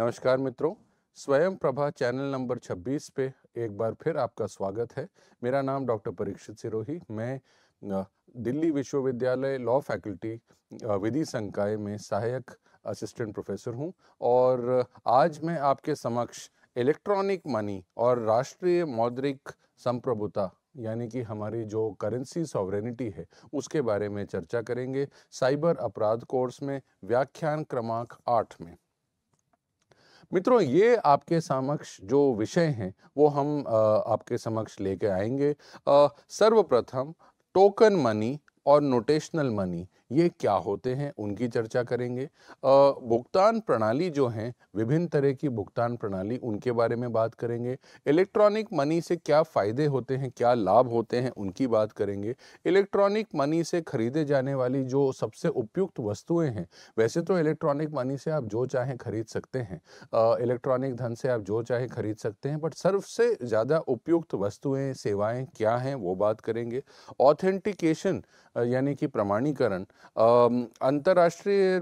नमस्कार मित्रों स्वयं प्रभा चैनल नंबर 26 पे एक बार फिर आपका स्वागत है मेरा नाम डॉक्टर परीक्षित सिरोही मैं दिल्ली विश्वविद्यालय लॉ फैकल्टी विधि संकाय में सहायक असिस्टेंट प्रोफेसर हूं और आज मैं आपके समक्ष इलेक्ट्रॉनिक मनी और राष्ट्रीय मौद्रिक संप्रभुता यानी कि हमारी जो करेंसी सॉवरेनिटी है उसके बारे में चर्चा करेंगे साइबर अपराध कोर्स में व्याख्यान क्रमांक आठ में मित्रों ये आपके समक्ष जो विषय हैं वो हम आपके समक्ष लेके आएंगे सर्वप्रथम टोकन मनी और नोटेशनल मनी ये क्या होते हैं उनकी चर्चा करेंगे भुगतान प्रणाली जो हैं विभिन्न तरह की भुगतान प्रणाली उनके बारे में बात करेंगे इलेक्ट्रॉनिक मनी से क्या फ़ायदे होते हैं क्या लाभ होते हैं उनकी बात करेंगे इलेक्ट्रॉनिक मनी से खरीदे जाने वाली जो सबसे उपयुक्त वस्तुएं हैं वैसे तो इलेक्ट्रॉनिक मनी से आप जो चाहें खरीद सकते हैं इलेक्ट्रॉनिक धन से आप जो चाहें खरीद सकते हैं बट सबसे ज़्यादा उपयुक्त वस्तुएँ सेवाएँ क्या हैं वो बात करेंगे ऑथेंटिकेशन यानी कि प्रमाणीकरण अंतर्राष्ट्रीय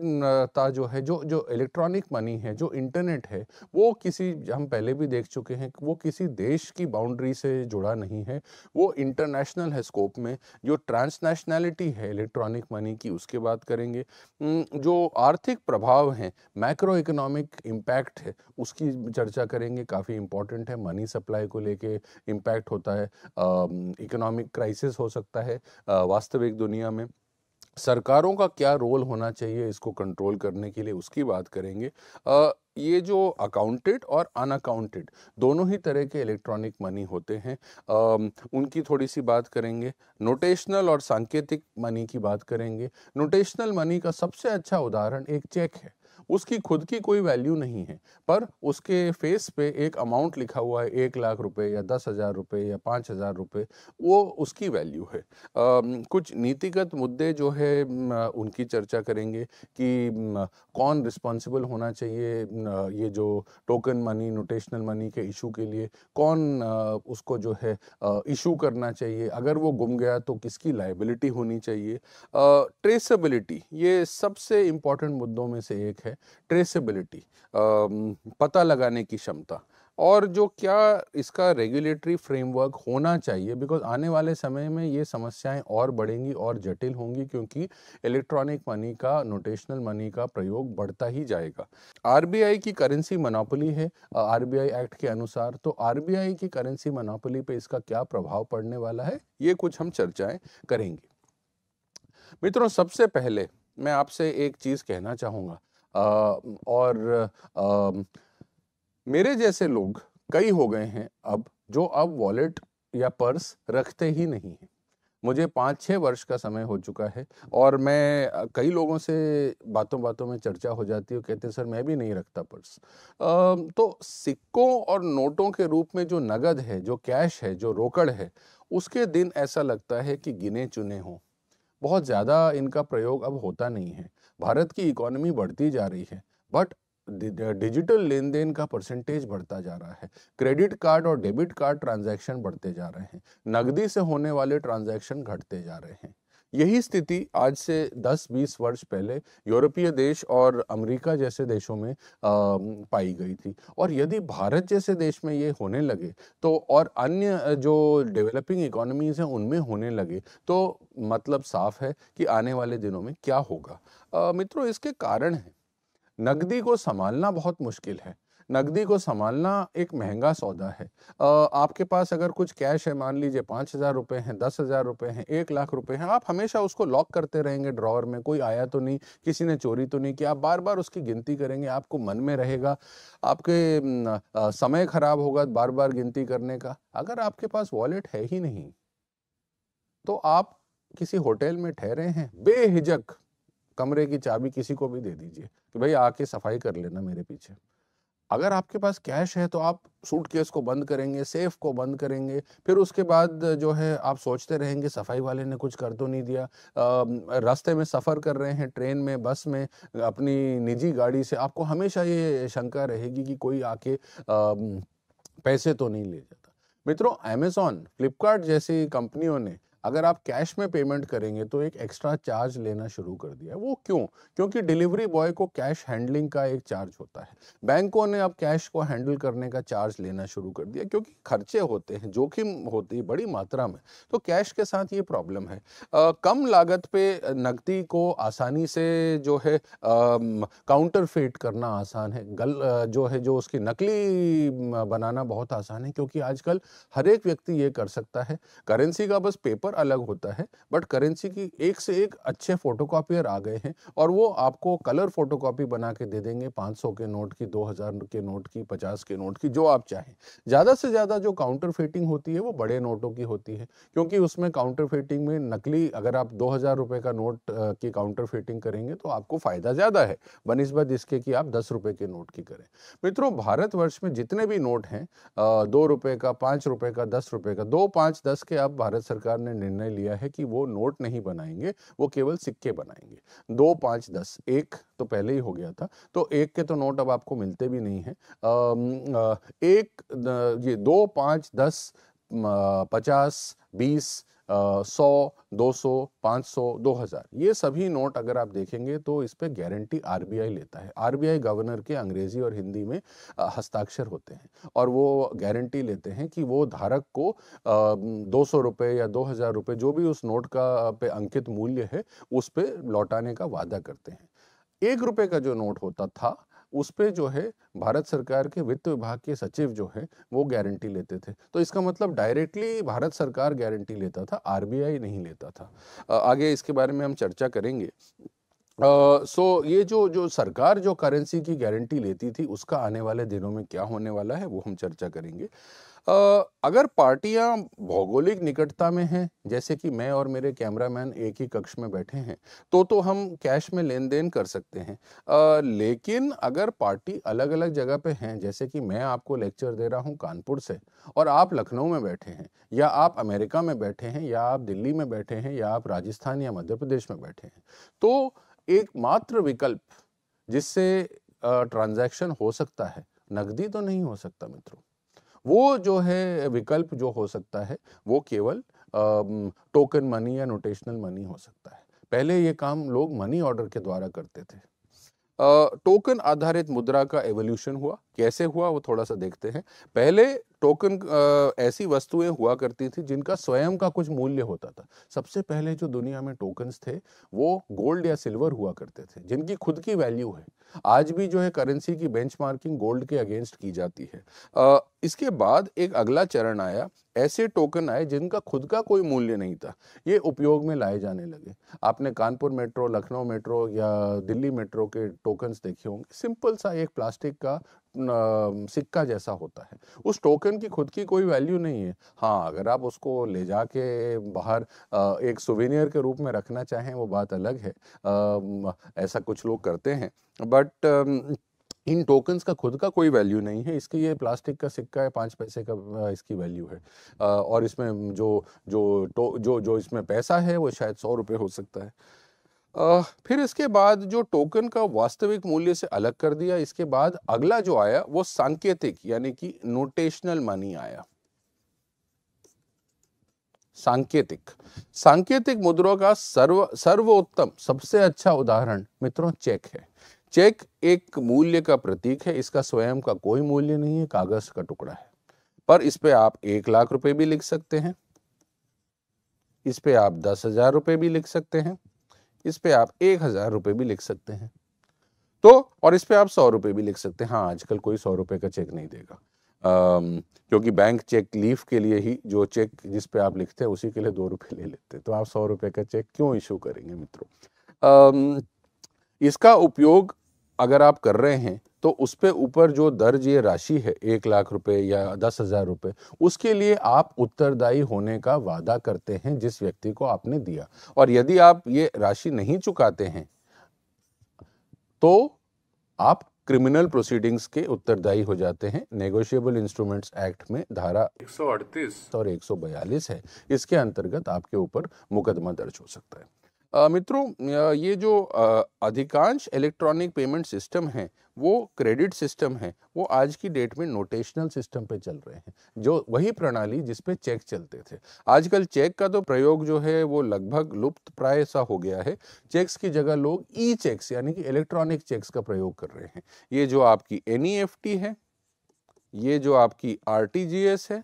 जो है जो जो इलेक्ट्रॉनिक मनी है जो इंटरनेट है वो किसी हम पहले भी देख चुके हैं वो किसी देश की बाउंड्री से जुड़ा नहीं है वो इंटरनेशनल है स्कोप में जो ट्रांसनेशनैलिटी है इलेक्ट्रॉनिक मनी की उसके बात करेंगे जो आर्थिक प्रभाव हैं मैक्रो इकोनॉमिक इम्पैक्ट है उसकी चर्चा करेंगे काफ़ी इंपॉर्टेंट है मनी सप्लाई को लेके इम्पैक्ट होता है इकोनॉमिक क्राइसिस हो सकता है वास्तविक दुनिया में सरकारों का क्या रोल होना चाहिए इसको कंट्रोल करने के लिए उसकी बात करेंगे आ, ये जो अकाउंटेड और अनअकाउंटेड दोनों ही तरह के इलेक्ट्रॉनिक मनी होते हैं आ, उनकी थोड़ी सी बात करेंगे नोटेशनल और सांकेतिक मनी की बात करेंगे नोटेशनल मनी का सबसे अच्छा उदाहरण एक चेक है उसकी खुद की कोई वैल्यू नहीं है पर उसके फेस पे एक अमाउंट लिखा हुआ है एक लाख रुपए या दस हज़ार रुपये या पाँच हज़ार रुपये वो उसकी वैल्यू है आ, कुछ नीतिगत मुद्दे जो है उनकी चर्चा करेंगे कि कौन रिस्पॉन्सिबल होना चाहिए ये जो टोकन मनी नोटेशनल मनी के इशू के लिए कौन उसको जो है इशू करना चाहिए अगर वो गुम गया तो किसकी लाइबिलिटी होनी चाहिए ट्रेसबिलिटी ये सबसे इम्पॉर्टेंट मुद्दों में से एक है ट्रेसेबिलिटी um, पता लगाने की क्षमता और जो क्या इसका रेगुलेटरी फ्रेमवर्क होना चाहिए बिकॉज आने वाले समय में ये समस्याएं और बढ़ेंगी और जटिल होंगी क्योंकि इलेक्ट्रॉनिक मनी का नोटेशनल मनी का प्रयोग बढ़ता ही जाएगा आरबीआई की करेंसी मनापली है आरबीआई एक्ट के अनुसार तो आरबीआई की करेंसी मनापली पे इसका क्या प्रभाव पड़ने वाला है ये कुछ हम चर्चाएं करेंगे मित्रों सबसे पहले मैं आपसे एक चीज़ कहना चाहूंगा और मेरे जैसे लोग कई हो गए हैं अब जो अब वॉलेट या पर्स रखते ही नहीं हैं मुझे पाँच छः वर्ष का समय हो चुका है और मैं कई लोगों से बातों बातों में चर्चा हो जाती है कहते हैं सर मैं भी नहीं रखता पर्स तो सिक्कों और नोटों के रूप में जो नगद है जो कैश है जो रोकड़ है उसके दिन ऐसा लगता है कि गिने चुने हों बहुत ज़्यादा इनका प्रयोग अब होता नहीं है भारत की इकोनॉमी बढ़ती जा रही है बट डिजिटल लेन देन का परसेंटेज बढ़ता जा रहा है क्रेडिट कार्ड और डेबिट कार्ड ट्रांजैक्शन बढ़ते जा रहे हैं नकदी से होने वाले ट्रांजैक्शन घटते जा रहे हैं यही स्थिति आज से 10-20 वर्ष पहले यूरोपीय देश और अमेरिका जैसे देशों में आ, पाई गई थी और यदि भारत जैसे देश में ये होने लगे तो और अन्य जो डेवलपिंग इकोनॉमीज़ हैं उनमें होने लगे तो मतलब साफ है कि आने वाले दिनों में क्या होगा मित्रों इसके कारण हैं नकदी को संभालना बहुत मुश्किल है नकदी को संभालना एक महंगा सौदा है आपके पास अगर कुछ कैश है मान लीजिए पाँच हज़ार रुपये हैं दस हज़ार रुपये हैं एक लाख रुपए हैं आप हमेशा उसको लॉक करते रहेंगे ड्रॉवर में कोई आया तो नहीं किसी ने चोरी तो नहीं किया आप बार बार उसकी गिनती करेंगे आपको मन में रहेगा आपके समय ख़राब होगा बार बार गिनती करने का अगर आपके पास वॉलेट है ही नहीं तो आप किसी होटल में ठहरे हैं बेहिजक कमरे की चाबी किसी को भी दे दीजिए कि भाई आके सफाई कर लेना मेरे पीछे अगर आपके पास कैश है तो आप सूट केस को बंद करेंगे सेफ को बंद करेंगे फिर उसके बाद जो है आप सोचते रहेंगे सफाई वाले ने कुछ कर तो नहीं दिया रास्ते में सफ़र कर रहे हैं ट्रेन में बस में अपनी निजी गाड़ी से आपको हमेशा ये शंका रहेगी कि कोई आके आ, पैसे तो नहीं ले जाता मित्रों अमेजोन फ्लिपकार्ट जैसी कंपनियों ने अगर आप कैश में पेमेंट करेंगे तो एक एक्स्ट्रा चार्ज लेना शुरू कर दिया वो क्यों क्योंकि डिलीवरी बॉय को कैश हैंडलिंग का एक चार्ज होता है बैंकों ने अब कैश को हैंडल करने का चार्ज लेना शुरू कर दिया क्योंकि खर्चे होते हैं जोखिम होती है बड़ी मात्रा में तो कैश के साथ ये प्रॉब्लम है आ, कम लागत पे नकदी को आसानी से जो है काउंटर फेट करना आसान है गल जो है जो उसकी नकली बनाना बहुत आसान है क्योंकि आजकल हर एक व्यक्ति ये कर सकता है करेंसी का बस पेपर पर अलग होता है बट करेंसी की एक से एक अच्छे फोटोकॉपियर आ गए हैं और वो आपको कलर फोटोकॉपी बना के दे देंगे 500 के नोट की 2000 के नोट की 50 के नोट की जो आप चाहें ज़्यादा से ज़्यादा जो काउंटर फेटिंग होती है वो बड़े नोटों की होती है क्योंकि उसमें काउंटर फेटिंग में नकली अगर आप दो हज़ार का नोट की काउंटर फेटिंग करेंगे तो आपको फ़ायदा ज़्यादा है बनस्बत इसके कि आप दस रुपये के नोट की करें मित्रों भारतवर्ष में जितने भी नोट हैं दो रुपये का पाँच रुपये का दस रुपये का दो पाँच दस के आप भारत सरकार ने निर्णय लिया है कि वो नोट नहीं बनाएंगे वो केवल सिक्के बनाएंगे दो पाँच दस एक तो पहले ही हो गया था तो एक के तो नोट अब आपको मिलते भी नहीं है एक ये दो पाँच दस पचास बीस सौ दो सौ पाँच सौ दो हज़ार ये सभी नोट अगर आप देखेंगे तो इस पर गारंटी आर लेता है आर गवर्नर के अंग्रेज़ी और हिंदी में हस्ताक्षर होते हैं और वो गारंटी लेते हैं कि वो धारक को दो सौ रुपये या दो हज़ार रुपये जो भी उस नोट का पे अंकित मूल्य है उस पर लौटाने का वादा करते हैं एक रुपये का जो नोट होता था उस पर जो है भारत सरकार के वित्त विभाग के सचिव जो है वो गारंटी लेते थे तो इसका मतलब डायरेक्टली भारत सरकार गारंटी लेता था आरबीआई नहीं लेता था आगे इसके बारे में हम चर्चा करेंगे सो uh, so, ये जो जो सरकार जो करेंसी की गारंटी लेती थी उसका आने वाले दिनों में क्या होने वाला है वो हम चर्चा करेंगे अगर पार्टियां भौगोलिक निकटता में हैं जैसे कि मैं और मेरे कैमरामैन एक ही कक्ष में बैठे हैं तो तो हम कैश में लेन देन कर सकते हैं आ, लेकिन अगर पार्टी अलग अलग जगह पे हैं जैसे कि मैं आपको लेक्चर दे रहा हूं कानपुर से और आप लखनऊ में बैठे हैं या आप अमेरिका में बैठे हैं या आप दिल्ली में बैठे हैं या आप राजस्थान या मध्य प्रदेश में बैठे हैं तो एकमात्र विकल्प जिससे ट्रांजैक्शन हो सकता है नकदी तो नहीं हो सकता मित्रों वो जो है विकल्प जो हो सकता है वो केवल टोकन मनी या नोटेशनल मनी हो सकता है पहले ये काम लोग मनी ऑर्डर के द्वारा करते थे टोकन आधारित मुद्रा का एवोल्यूशन हुआ कैसे हुआ वो थोड़ा सा देखते हैं पहले टोकन ऐसी वस्तुएं हुआ करती थी जिनका स्वयं का कुछ मूल्य होता था सबसे पहले जो दुनिया में टोकन्स थे वो गोल्ड या सिल्वर हुआ करते थे जिनकी खुद की वैल्यू है आज भी जो है करेंसी की बेंचमार्किंग गोल्ड के अगेंस्ट की जाती है आ, इसके बाद एक अगला चरण आया ऐसे टोकन आए जिनका खुद का कोई मूल्य नहीं था ये उपयोग में लाए जाने लगे आपने कानपुर मेट्रो लखनऊ मेट्रो या दिल्ली मेट्रो के टोकन्स देखे होंगे सिंपल सा एक प्लास्टिक का सिक्का जैसा होता है उस टोकन की खुद की कोई वैल्यू नहीं है हाँ अगर आप उसको ले जा के बाहर एक सुवेनियर के रूप में रखना चाहें वो बात अलग है ऐसा कुछ लोग करते हैं बट इन टोकन्स का खुद का कोई वैल्यू नहीं है इसकी ये प्लास्टिक का सिक्का है पाँच पैसे का इसकी वैल्यू है और इसमें जो जो जो जो इसमें पैसा है वो शायद सौ रुपये हो सकता है फिर इसके बाद जो टोकन का वास्तविक मूल्य से अलग कर दिया इसके बाद अगला जो आया वो सांकेतिक यानी कि नोटेशनल मनी आया सांकेतिक सांकेतिक मुद्रों का सर्व सर्वोत्तम सबसे अच्छा उदाहरण मित्रों चेक है चेक एक मूल्य का प्रतीक है इसका स्वयं का कोई मूल्य नहीं है कागज का टुकड़ा है पर इस पे आप एक लाख रुपए भी लिख सकते हैं इस पे आप दस हजार रुपए भी लिख सकते हैं इस पे आप एक हज़ार रुपए भी लिख सकते हैं तो और इस पे आप सौ रुपए भी लिख सकते हैं हाँ आजकल कोई सौ रुपए का चेक नहीं देगा क्योंकि बैंक चेक लीफ के लिए ही जो चेक जिस पे आप लिखते हैं उसी के लिए दो रुपए ले लेते हैं तो आप सौ रुपए का चेक क्यों इशू करेंगे मित्रों इसका उपयोग अगर आप कर रहे हैं तो उस पर ऊपर जो दर्ज ये राशि है एक लाख रुपए या दस हज़ार रुपए उसके लिए आप उत्तरदायी होने का वादा करते हैं जिस व्यक्ति को आपने दिया और यदि आप ये राशि नहीं चुकाते हैं तो आप क्रिमिनल प्रोसीडिंग्स के उत्तरदायी हो जाते हैं नेगोशिएबल इंस्ट्रूमेंट्स एक्ट में धारा 138 और 142 है इसके अंतर्गत आपके ऊपर मुकदमा दर्ज हो सकता है मित्रों ये जो अधिकांश इलेक्ट्रॉनिक पेमेंट सिस्टम है वो क्रेडिट सिस्टम है वो आज की डेट में नोटेशनल सिस्टम पे चल रहे हैं जो वही प्रणाली जिस पे चेक चलते थे आजकल चेक का तो प्रयोग जो है वो लगभग लुप्त प्राय सा हो गया है चेक्स की जगह लोग ई चेक्स यानी कि इलेक्ट्रॉनिक चेक्स का प्रयोग कर रहे हैं ये जो आपकी एन e है ये जो आपकी आर है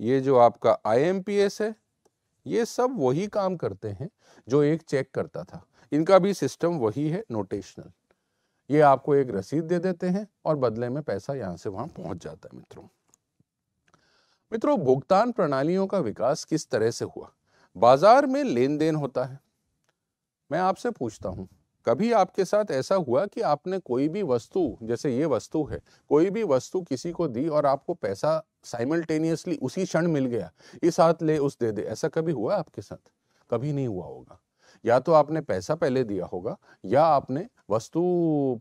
ये जो आपका आई है ये सब वही काम करते हैं जो एक चेक करता था इनका भी सिस्टम वही है नोटेशनल ये आपको एक रसीद दे देते हैं और बदले में पैसा यहाँ से वहां पहुंच जाता है मित्रों मित्रों भुगतान प्रणालियों का विकास किस तरह से हुआ बाजार में लेन देन होता है मैं आपसे पूछता हूं कभी आपके साथ ऐसा हुआ कि आपने कोई भी वस्तु जैसे ये वस्तु है कोई भी वस्तु किसी को दी और आपको पैसा साइमल्टेनियसली उसी क्षण मिल गया इस हाथ ले उस दे दे ऐसा कभी हुआ आपके साथ कभी नहीं हुआ होगा या तो आपने पैसा पहले दिया होगा या आपने वस्तु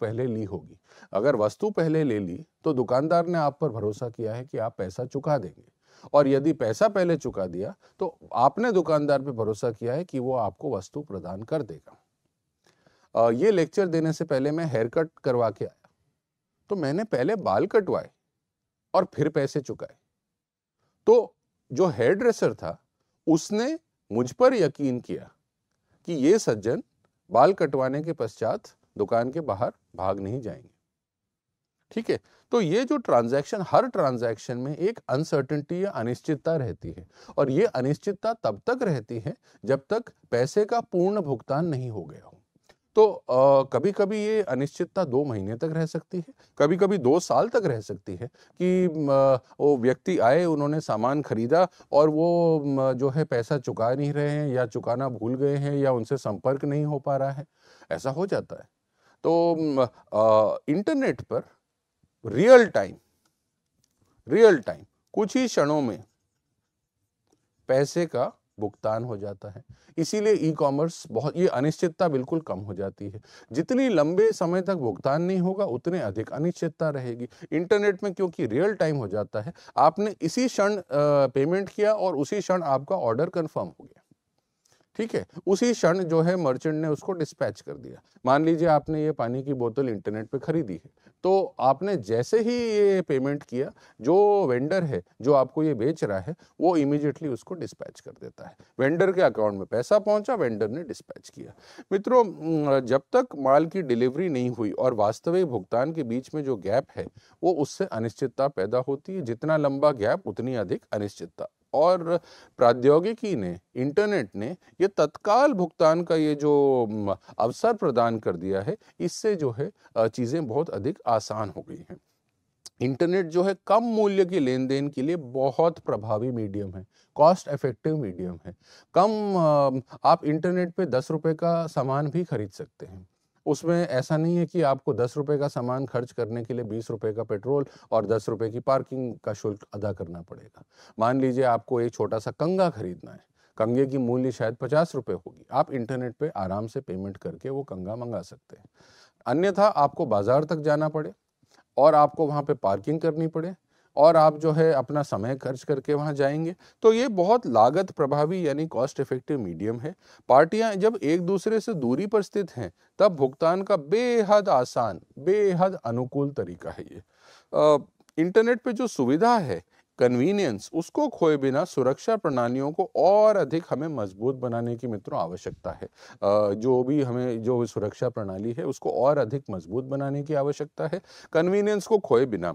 पहले ली होगी अगर वस्तु पहले ले ली तो दुकानदार ने आप पर भरोसा किया है कि आप पैसा चुका देंगे और यदि पैसा पहले चुका दिया तो आपने दुकानदार पर भरोसा किया है कि वो आपको वस्तु प्रदान कर देगा ये लेक्चर देने से पहले मैं हेयर कट करवा के आया तो मैंने पहले बाल कटवाए और फिर पैसे चुकाए तो जो हेयर ड्रेसर था उसने मुझ पर यकीन किया कि ये सज्जन बाल कटवाने के पश्चात दुकान के बाहर भाग नहीं जाएंगे ठीक है तो ये जो ट्रांजैक्शन हर ट्रांजैक्शन में एक अनसर्टेनिटी या अनिश्चितता रहती है और ये अनिश्चितता तब तक रहती है जब तक पैसे का पूर्ण भुगतान नहीं हो गया हो तो आ, कभी कभी ये अनिश्चितता दो महीने तक रह सकती है कभी कभी दो साल तक रह सकती है कि आ, वो व्यक्ति आए उन्होंने सामान खरीदा और वो जो है पैसा चुका नहीं रहे हैं या चुकाना भूल गए हैं या उनसे संपर्क नहीं हो पा रहा है ऐसा हो जाता है तो आ, इंटरनेट पर रियल टाइम रियल टाइम कुछ ही क्षणों में पैसे का भुगतान हो जाता है इसीलिए ई कॉमर्स बहुत ये अनिश्चितता बिल्कुल कम हो जाती है जितनी लंबे समय तक भुगतान नहीं होगा उतने अधिक अनिश्चितता रहेगी इंटरनेट में क्योंकि रियल टाइम हो जाता है आपने इसी क्षण पेमेंट किया और उसी क्षण आपका ऑर्डर कन्फर्म हो गया ठीक है उसी क्षण जो है मर्चेंट ने उसको डिस्पैच कर दिया मान लीजिए आपने ये पानी की बोतल इंटरनेट पर खरीदी है तो आपने जैसे ही ये पेमेंट किया जो वेंडर है जो आपको ये बेच रहा है वो इमीडिएटली उसको डिस्पैच कर देता है वेंडर के अकाउंट में पैसा पहुंचा वेंडर ने डिस्पैच किया मित्रों जब तक माल की डिलीवरी नहीं हुई और वास्तविक भुगतान के बीच में जो गैप है वो उससे अनिश्चितता पैदा होती है जितना लंबा गैप उतनी अधिक अनिश्चितता और प्रौद्योगिकी ने इंटरनेट ने ये तत्काल भुगतान का ये जो अवसर प्रदान कर दिया है इससे जो है चीज़ें बहुत अधिक आसान हो गई हैं इंटरनेट जो है कम मूल्य के लेन देन के लिए बहुत प्रभावी मीडियम है कॉस्ट इफेक्टिव मीडियम है कम आप इंटरनेट पे दस रुपए का सामान भी खरीद सकते हैं उसमें ऐसा नहीं है कि आपको दस रुपये का सामान खर्च करने के लिए बीस रुपये का पेट्रोल और दस रुपये की पार्किंग का शुल्क अदा करना पड़ेगा मान लीजिए आपको एक छोटा सा कंगा खरीदना है कंगे की मूल्य शायद पचास रुपये होगी आप इंटरनेट पे आराम से पेमेंट करके वो कंगा मंगा सकते हैं अन्यथा आपको बाजार तक जाना पड़े और आपको वहाँ पे पार्किंग करनी पड़े और आप जो है अपना समय खर्च करके वहाँ जाएंगे तो ये बहुत लागत प्रभावी यानी कॉस्ट इफेक्टिव मीडियम है पार्टियाँ जब एक दूसरे से दूरी पर स्थित हैं तब भुगतान का बेहद आसान बेहद अनुकूल तरीका है ये इंटरनेट पे जो सुविधा है कन्वीनियंस उसको खोए बिना सुरक्षा प्रणालियों को और अधिक हमें मजबूत बनाने की मित्रों आवश्यकता है जो भी हमें जो सुरक्षा प्रणाली है उसको और अधिक मजबूत बनाने की आवश्यकता है कन्वीनियंस को खोए बिना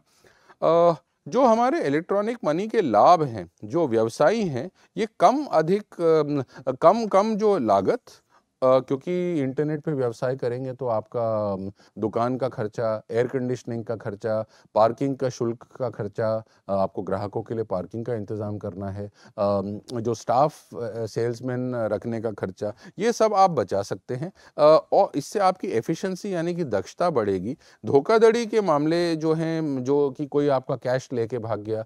जो हमारे इलेक्ट्रॉनिक मनी के लाभ हैं जो व्यवसायी हैं ये कम अधिक कम कम जो लागत क्योंकि इंटरनेट पे व्यवसाय करेंगे तो आपका दुकान का खर्चा एयर कंडीशनिंग का खर्चा पार्किंग का शुल्क का खर्चा आपको ग्राहकों के लिए पार्किंग का इंतज़ाम करना है जो स्टाफ सेल्समैन रखने का खर्चा ये सब आप बचा सकते हैं और इससे आपकी एफिशिएंसी यानी कि दक्षता बढ़ेगी धोखाधड़ी के मामले जो हैं जो कि कोई आपका कैश लेके भाग गया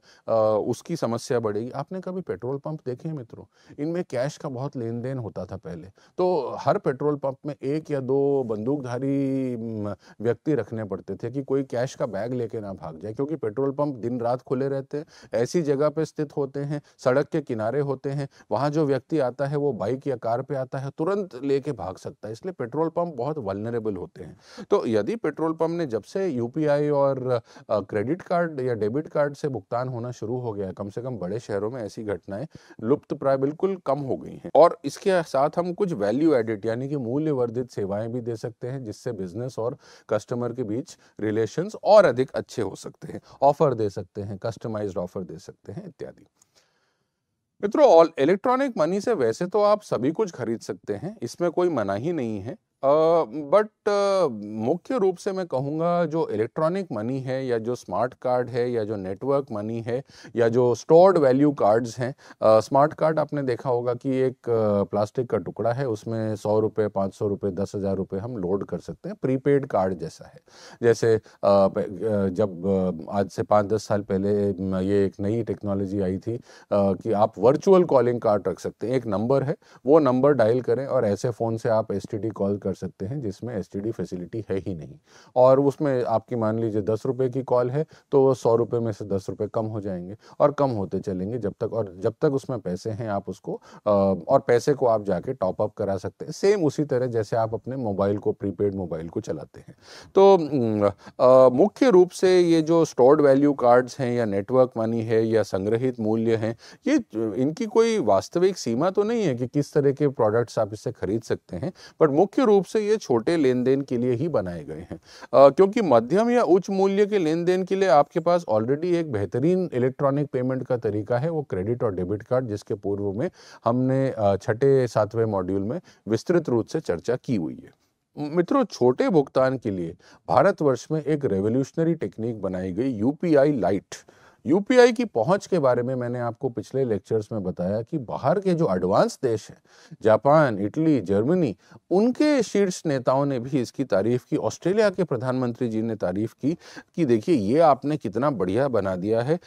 उसकी समस्या बढ़ेगी आपने कभी पेट्रोल पंप देखे मित्रों इनमें कैश का बहुत लेन देन होता था पहले तो हर पेट्रोल पंप में एक या दो बंदूकधारी व्यक्ति रखने पड़ते थे कि कोई कैश का बैग लेके ना भाग जाए क्योंकि पेट्रोल पंप दिन रात खुले रहते हैं ऐसी जगह पे स्थित होते हैं सड़क के किनारे होते हैं वहाँ जो व्यक्ति आता है वो बाइक या कार पे आता है तुरंत लेके भाग सकता है इसलिए पेट्रोल पंप बहुत वलनरेबल होते हैं तो यदि पेट्रोल पंप ने जब से यूपीआई और क्रेडिट कार्ड या डेबिट कार्ड से भुगतान होना शुरू हो गया कम से कम बड़े शहरों में ऐसी घटनाएं लुप्त प्राय बिल्कुल कम हो गई हैं और इसके साथ हम कुछ वैल्यू एडिट रेट यानी कि मूल्य वर्धित सेवाएं भी दे सकते हैं जिससे बिजनेस और कस्टमर के बीच रिलेशन और अधिक अच्छे हो सकते हैं ऑफर दे सकते हैं कस्टमाइज ऑफर दे सकते हैं इत्यादि मित्रों इलेक्ट्रॉनिक मनी से वैसे तो आप सभी कुछ खरीद सकते हैं इसमें कोई मना ही नहीं है बट मुख्य रूप से मैं कहूँगा जो इलेक्ट्रॉनिक मनी है या जो स्मार्ट कार्ड है या जो नेटवर्क मनी है या जो स्टोर्ड वैल्यू कार्ड्स हैं स्मार्ट कार्ड आपने देखा होगा कि एक प्लास्टिक का टुकड़ा है उसमें सौ रुपये पाँच सौ रुपये दस हज़ार रुपये हम लोड कर सकते हैं प्रीपेड कार्ड जैसा है जैसे जब आज से पाँच दस साल पहले ये एक नई टेक्नोलॉजी आई थी कि आप वर्चुअल कॉलिंग कार्ड रख सकते हैं एक नंबर है वो नंबर डायल करें और ऐसे फ़ोन से आप एस कॉल कर सकते हैं जिसमें एस फैसिलिटी है ही नहीं और उसमें आपकी मान लीजिए दस रुपये की कॉल है तो वो सौ रुपये में से दस रुपये कम हो जाएंगे और कम होते चलेंगे जब तक और जब तक उसमें पैसे हैं आप उसको और पैसे को आप जाके टॉप अप करा सकते हैं सेम उसी तरह जैसे आप अपने मोबाइल को प्रीपेड मोबाइल को चलाते हैं तो मुख्य रूप से ये जो स्टोर्ड वैल्यू कार्ड्स हैं या नेटवर्क मनी है या संग्रहित मूल्य हैं ये इनकी कोई वास्तविक सीमा तो नहीं है कि किस तरह के प्रोडक्ट्स आप इससे खरीद सकते हैं बट मुख्य रूप रूप से ये छोटे लेन देन के लिए ही बनाए गए हैं आ, क्योंकि मध्यम या उच्च मूल्य के लेन देन के लिए आपके पास ऑलरेडी एक बेहतरीन इलेक्ट्रॉनिक पेमेंट का तरीका है वो क्रेडिट और डेबिट कार्ड जिसके पूर्व में हमने छठे सातवें मॉड्यूल में विस्तृत रूप से चर्चा की हुई है मित्रों छोटे भुगतान के लिए भारतवर्ष में एक रेवोल्यूशनरी टेक्निक बनाई गई यूपीआई लाइट यूपीआई की पहुंच के बारे में मैंने आपको पिछले लेक्चर्स में बताया कि बाहर के जो एडवांस देश हैं जापान इटली जर्मनी उनके शीर्ष नेताओं ने भी इसकी तारीफ की ऑस्ट्रेलिया के प्रधानमंत्री जी ने तारीफ की कि देखिए ये आपने कितना बढ़िया बना दिया है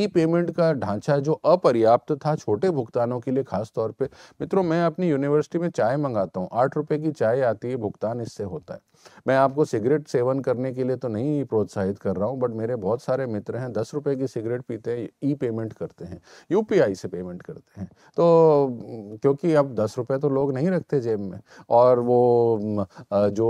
ई पेमेंट का ढांचा जो अपर्याप्त था छोटे भुगतानों के लिए खास तौर पर मित्रों मैं अपनी यूनिवर्सिटी में चाय मंगाता हूँ आठ रुपये की चाय आती है भुगतान इससे होता है मैं आपको सिगरेट सेवन करने के लिए तो नहीं प्रोत्साहित कर रहा हूँ बट मेरे बहुत सारे मित्र हैं दस रुपये की सिगरेट पीते हैं ई पेमेंट करते हैं यू से पेमेंट करते हैं तो क्योंकि अब दस रुपये तो लोग नहीं रखते जेब में और वो जो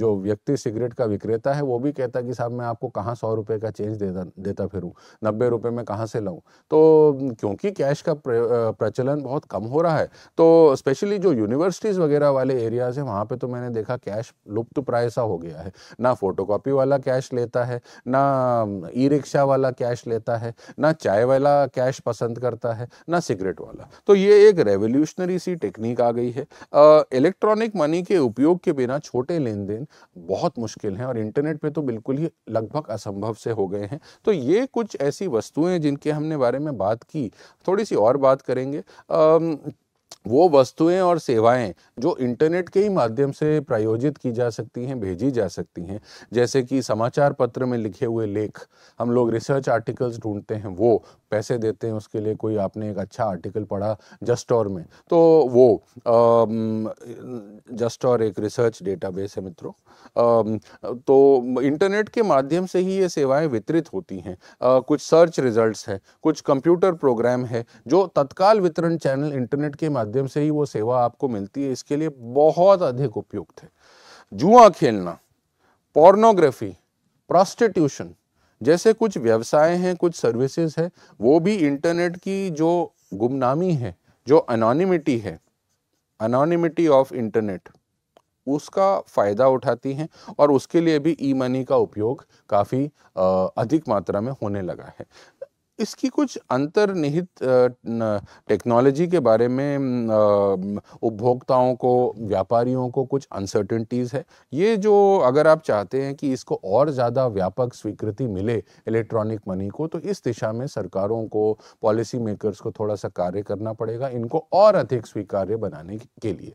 जो व्यक्ति सिगरेट का विक्रेता है वो भी कहता है कि साहब मैं आपको कहाँ सौ रुपये का चेंज देता देता फिरूँ नब्बे रुपये में कहाँ से लाऊँ तो क्योंकि कैश का प्रचलन बहुत कम हो रहा है तो स्पेशली जो यूनिवर्सिटीज़ वगैरह वाले एरियाज़ हैं वहाँ पर तो मैंने देखा कैश लुप्त प्राय सा हो गया है ना फोटोकॉपी वाला कैश लेता है ना ई रिक्शा वाला कैश लेता है ना चाय वाला कैश पसंद करता है ना सिगरेट वाला तो ये एक रेवोल्यूशनरी सी टेक्निक आ गई है इलेक्ट्रॉनिक मनी के उपयोग के बिना छोटे लेन देन बहुत मुश्किल हैं और इंटरनेट पे तो बिल्कुल ही लगभग असंभव से हो गए हैं तो ये कुछ ऐसी वस्तुएं जिनके हमने बारे में बात की थोड़ी सी और बात करेंगे आ, वो वस्तुएं और सेवाएं जो इंटरनेट के ही माध्यम से प्रायोजित की जा सकती हैं भेजी जा सकती हैं जैसे कि समाचार पत्र में लिखे हुए लेख हम लोग रिसर्च आर्टिकल्स ढूंढते हैं वो पैसे देते हैं उसके लिए कोई आपने एक अच्छा आर्टिकल पढ़ा जस्ट और में तो वो जस्ट और एक रिसर्च डेटाबेस है मित्रों तो इंटरनेट के माध्यम से ही ये सेवाएं वितरित होती हैं कुछ सर्च रिजल्ट्स है कुछ कंप्यूटर प्रोग्राम है जो तत्काल वितरण चैनल इंटरनेट के माध्यम माध्यम से ही वो सेवा आपको मिलती है इसके लिए बहुत अधिक उपयुक्त है जुआ खेलना पोर्नोग्राफी प्रॉस्टिट्यूशन जैसे कुछ व्यवसाय हैं कुछ सर्विसेज हैं वो भी इंटरनेट की जो गुमनामी है जो अनोनिमिटी है अनोनिमिटी ऑफ इंटरनेट उसका फ़ायदा उठाती हैं और उसके लिए भी ई मनी का उपयोग काफ़ी अधिक मात्रा में होने लगा है इसकी कुछ अंतर्निहित टेक्नोलॉजी के बारे में उपभोक्ताओं को व्यापारियों को कुछ अनसर्टेनिटीज़ है ये जो अगर आप चाहते हैं कि इसको और ज़्यादा व्यापक स्वीकृति मिले इलेक्ट्रॉनिक मनी को तो इस दिशा में सरकारों को पॉलिसी मेकर्स को थोड़ा सा कार्य करना पड़ेगा इनको और अधिक स्वीकार्य बनाने के लिए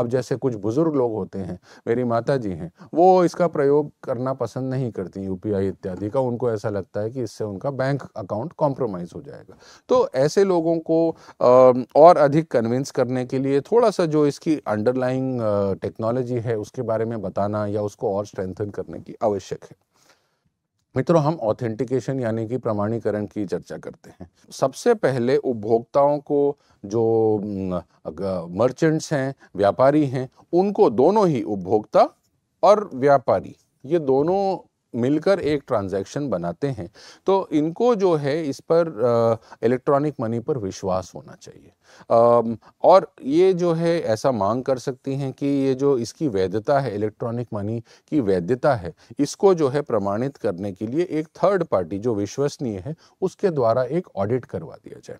अब जैसे कुछ बुज़ुर्ग लोग होते हैं मेरी माता जी हैं वो इसका प्रयोग करना पसंद नहीं करती यू इत्यादि का उनको ऐसा लगता है कि इससे उनका बैंक अकाउंट कॉम्प्रोमाइज़ हो जाएगा तो ऐसे लोगों को और अधिक कन्विंस करने के लिए थोड़ा सा जो इसकी अंडरलाइंग टेक्नोलॉजी है उसके बारे में बताना या उसको और स्ट्रेंथन करने की आवश्यक है मित्रों हम ऑथेंटिकेशन यानी कि प्रमाणीकरण की चर्चा करते हैं सबसे पहले उपभोक्ताओं को जो मर्चेंट्स हैं व्यापारी हैं उनको दोनों ही उपभोक्ता और व्यापारी ये दोनों मिलकर एक ट्रांजैक्शन बनाते हैं तो इनको जो है इस पर इलेक्ट्रॉनिक मनी पर विश्वास होना चाहिए और ये जो है ऐसा मांग कर सकती हैं कि ये जो इसकी वैधता है इलेक्ट्रॉनिक मनी की वैधता है इसको जो है प्रमाणित करने के लिए एक थर्ड पार्टी जो विश्वसनीय है उसके द्वारा एक ऑडिट करवा दिया जाए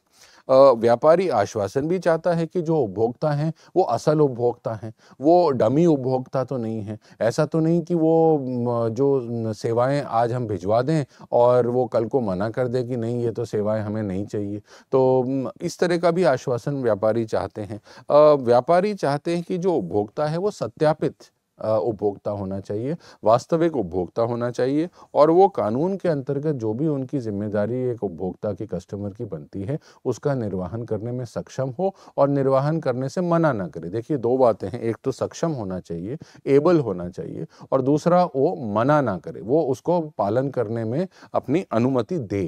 व्यापारी आश्वासन भी चाहता है कि जो उपभोक्ता हैं वो असल उपभोक्ता हैं वो डमी उपभोक्ता तो नहीं है ऐसा तो नहीं कि वो जो सेवाएं आज हम भिजवा दें और वो कल को मना कर दे कि नहीं ये तो सेवाएं हमें नहीं चाहिए तो इस तरह का भी आश्वासन शासन व्यापारी चाहते हैं व्यापारी चाहते हैं कि जो उपभोक्ता है वो सत्यापित उपभोक्ता होना चाहिए वास्तविक उपभोक्ता होना चाहिए और वो कानून के अंतर्गत जो भी उनकी जिम्मेदारी एक उपभोक्ता की कस्टमर की बनती है उसका निर्वाहन करने में सक्षम हो और निर्वाहन करने से मना ना करे देखिए दो बातें हैं एक तो सक्षम होना चाहिए एबल होना चाहिए और दूसरा वो मना ना करे वो उसको पालन करने में अपनी अनुमति दे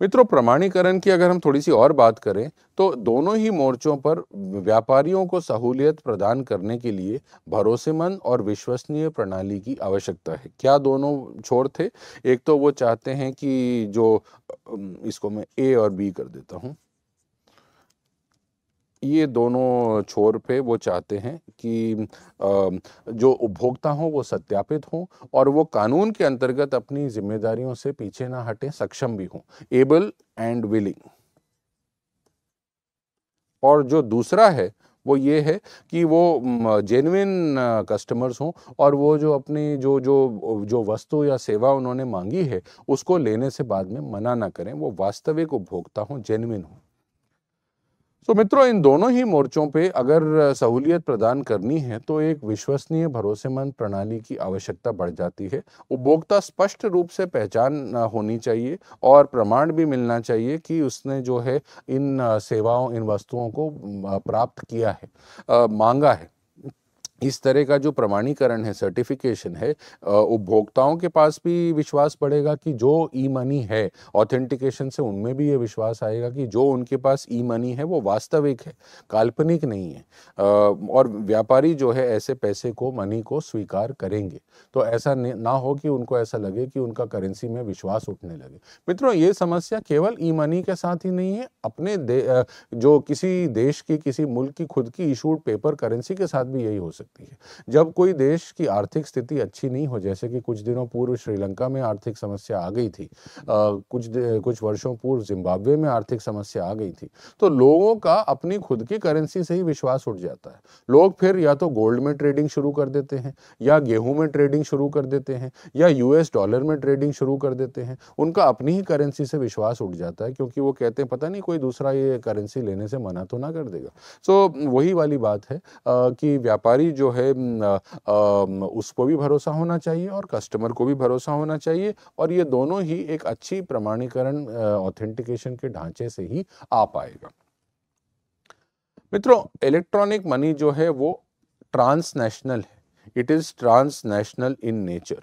मित्रों प्रमाणीकरण की अगर हम थोड़ी सी और बात करें तो दोनों ही मोर्चों पर व्यापारियों को सहूलियत प्रदान करने के लिए भरोसेमंद और विश्वसनीय प्रणाली की आवश्यकता है क्या दोनों छोर थे एक तो वो चाहते हैं कि जो इसको मैं ए और बी कर देता हूँ ये दोनों छोर पे वो चाहते हैं कि जो उपभोक्ता हो वो सत्यापित हो और वो कानून के अंतर्गत अपनी जिम्मेदारियों से पीछे ना हटे सक्षम भी हों एबल एंड विलिंग और जो दूसरा है वो ये है कि वो जेनविन कस्टमर्स हों और वो जो अपनी जो जो जो वस्तु या सेवा उन्होंने मांगी है उसको लेने से बाद में मना ना करें वो वास्तविक उपभोक्ता हों जेनविन हों सो मित्रों इन दोनों ही मोर्चों पे अगर सहूलियत प्रदान करनी है तो एक विश्वसनीय भरोसेमंद प्रणाली की आवश्यकता बढ़ जाती है उपभोक्ता स्पष्ट रूप से पहचान होनी चाहिए और प्रमाण भी मिलना चाहिए कि उसने जो है इन सेवाओं इन वस्तुओं को प्राप्त किया है मांगा है इस तरह का जो प्रमाणीकरण है सर्टिफिकेशन है उपभोक्ताओं के पास भी विश्वास बढ़ेगा कि जो ई मनी है ऑथेंटिकेशन से उनमें भी ये विश्वास आएगा कि जो उनके पास ई मनी है वो वास्तविक है काल्पनिक नहीं है और व्यापारी जो है ऐसे पैसे को मनी को स्वीकार करेंगे तो ऐसा ना हो कि उनको ऐसा लगे कि उनका करेंसी में विश्वास उठने लगे मित्रों ये समस्या केवल ई मनी के साथ ही नहीं है अपने जो किसी देश की किसी मुल्क की खुद की इशूड पेपर करेंसी के साथ भी यही हो सकती सकती है जब कोई देश की आर्थिक स्थिति अच्छी नहीं हो जैसे कि कुछ दिनों पूर्व श्रीलंका में आर्थिक समस्या आ गई थी आ, कुछ कुछ वर्षों पूर्व जिम्बाब्वे में आर्थिक समस्या आ गई थी तो लोगों का अपनी खुद की करेंसी से ही विश्वास उठ जाता है लोग फिर या तो गोल्ड में ट्रेडिंग शुरू कर देते हैं या गेहूं में ट्रेडिंग शुरू कर देते हैं या यूएस डॉलर में ट्रेडिंग शुरू कर देते हैं उनका अपनी ही करेंसी से विश्वास उठ जाता है क्योंकि वो कहते हैं पता नहीं कोई दूसरा ये करेंसी लेने से मना तो ना कर देगा सो so, वही वाली बात है आ, कि व्यापारी जो जो है उस पर भी भरोसा होना चाहिए और कस्टमर को भी भरोसा होना चाहिए और ये दोनों ही एक अच्छी प्रमाणीकरण ऑथेंटिकेशन के ढांचे से ही आ पाएगा मित्रों इलेक्ट्रॉनिक मनी जो है वो ट्रांसनेशनल है it is transnational in nature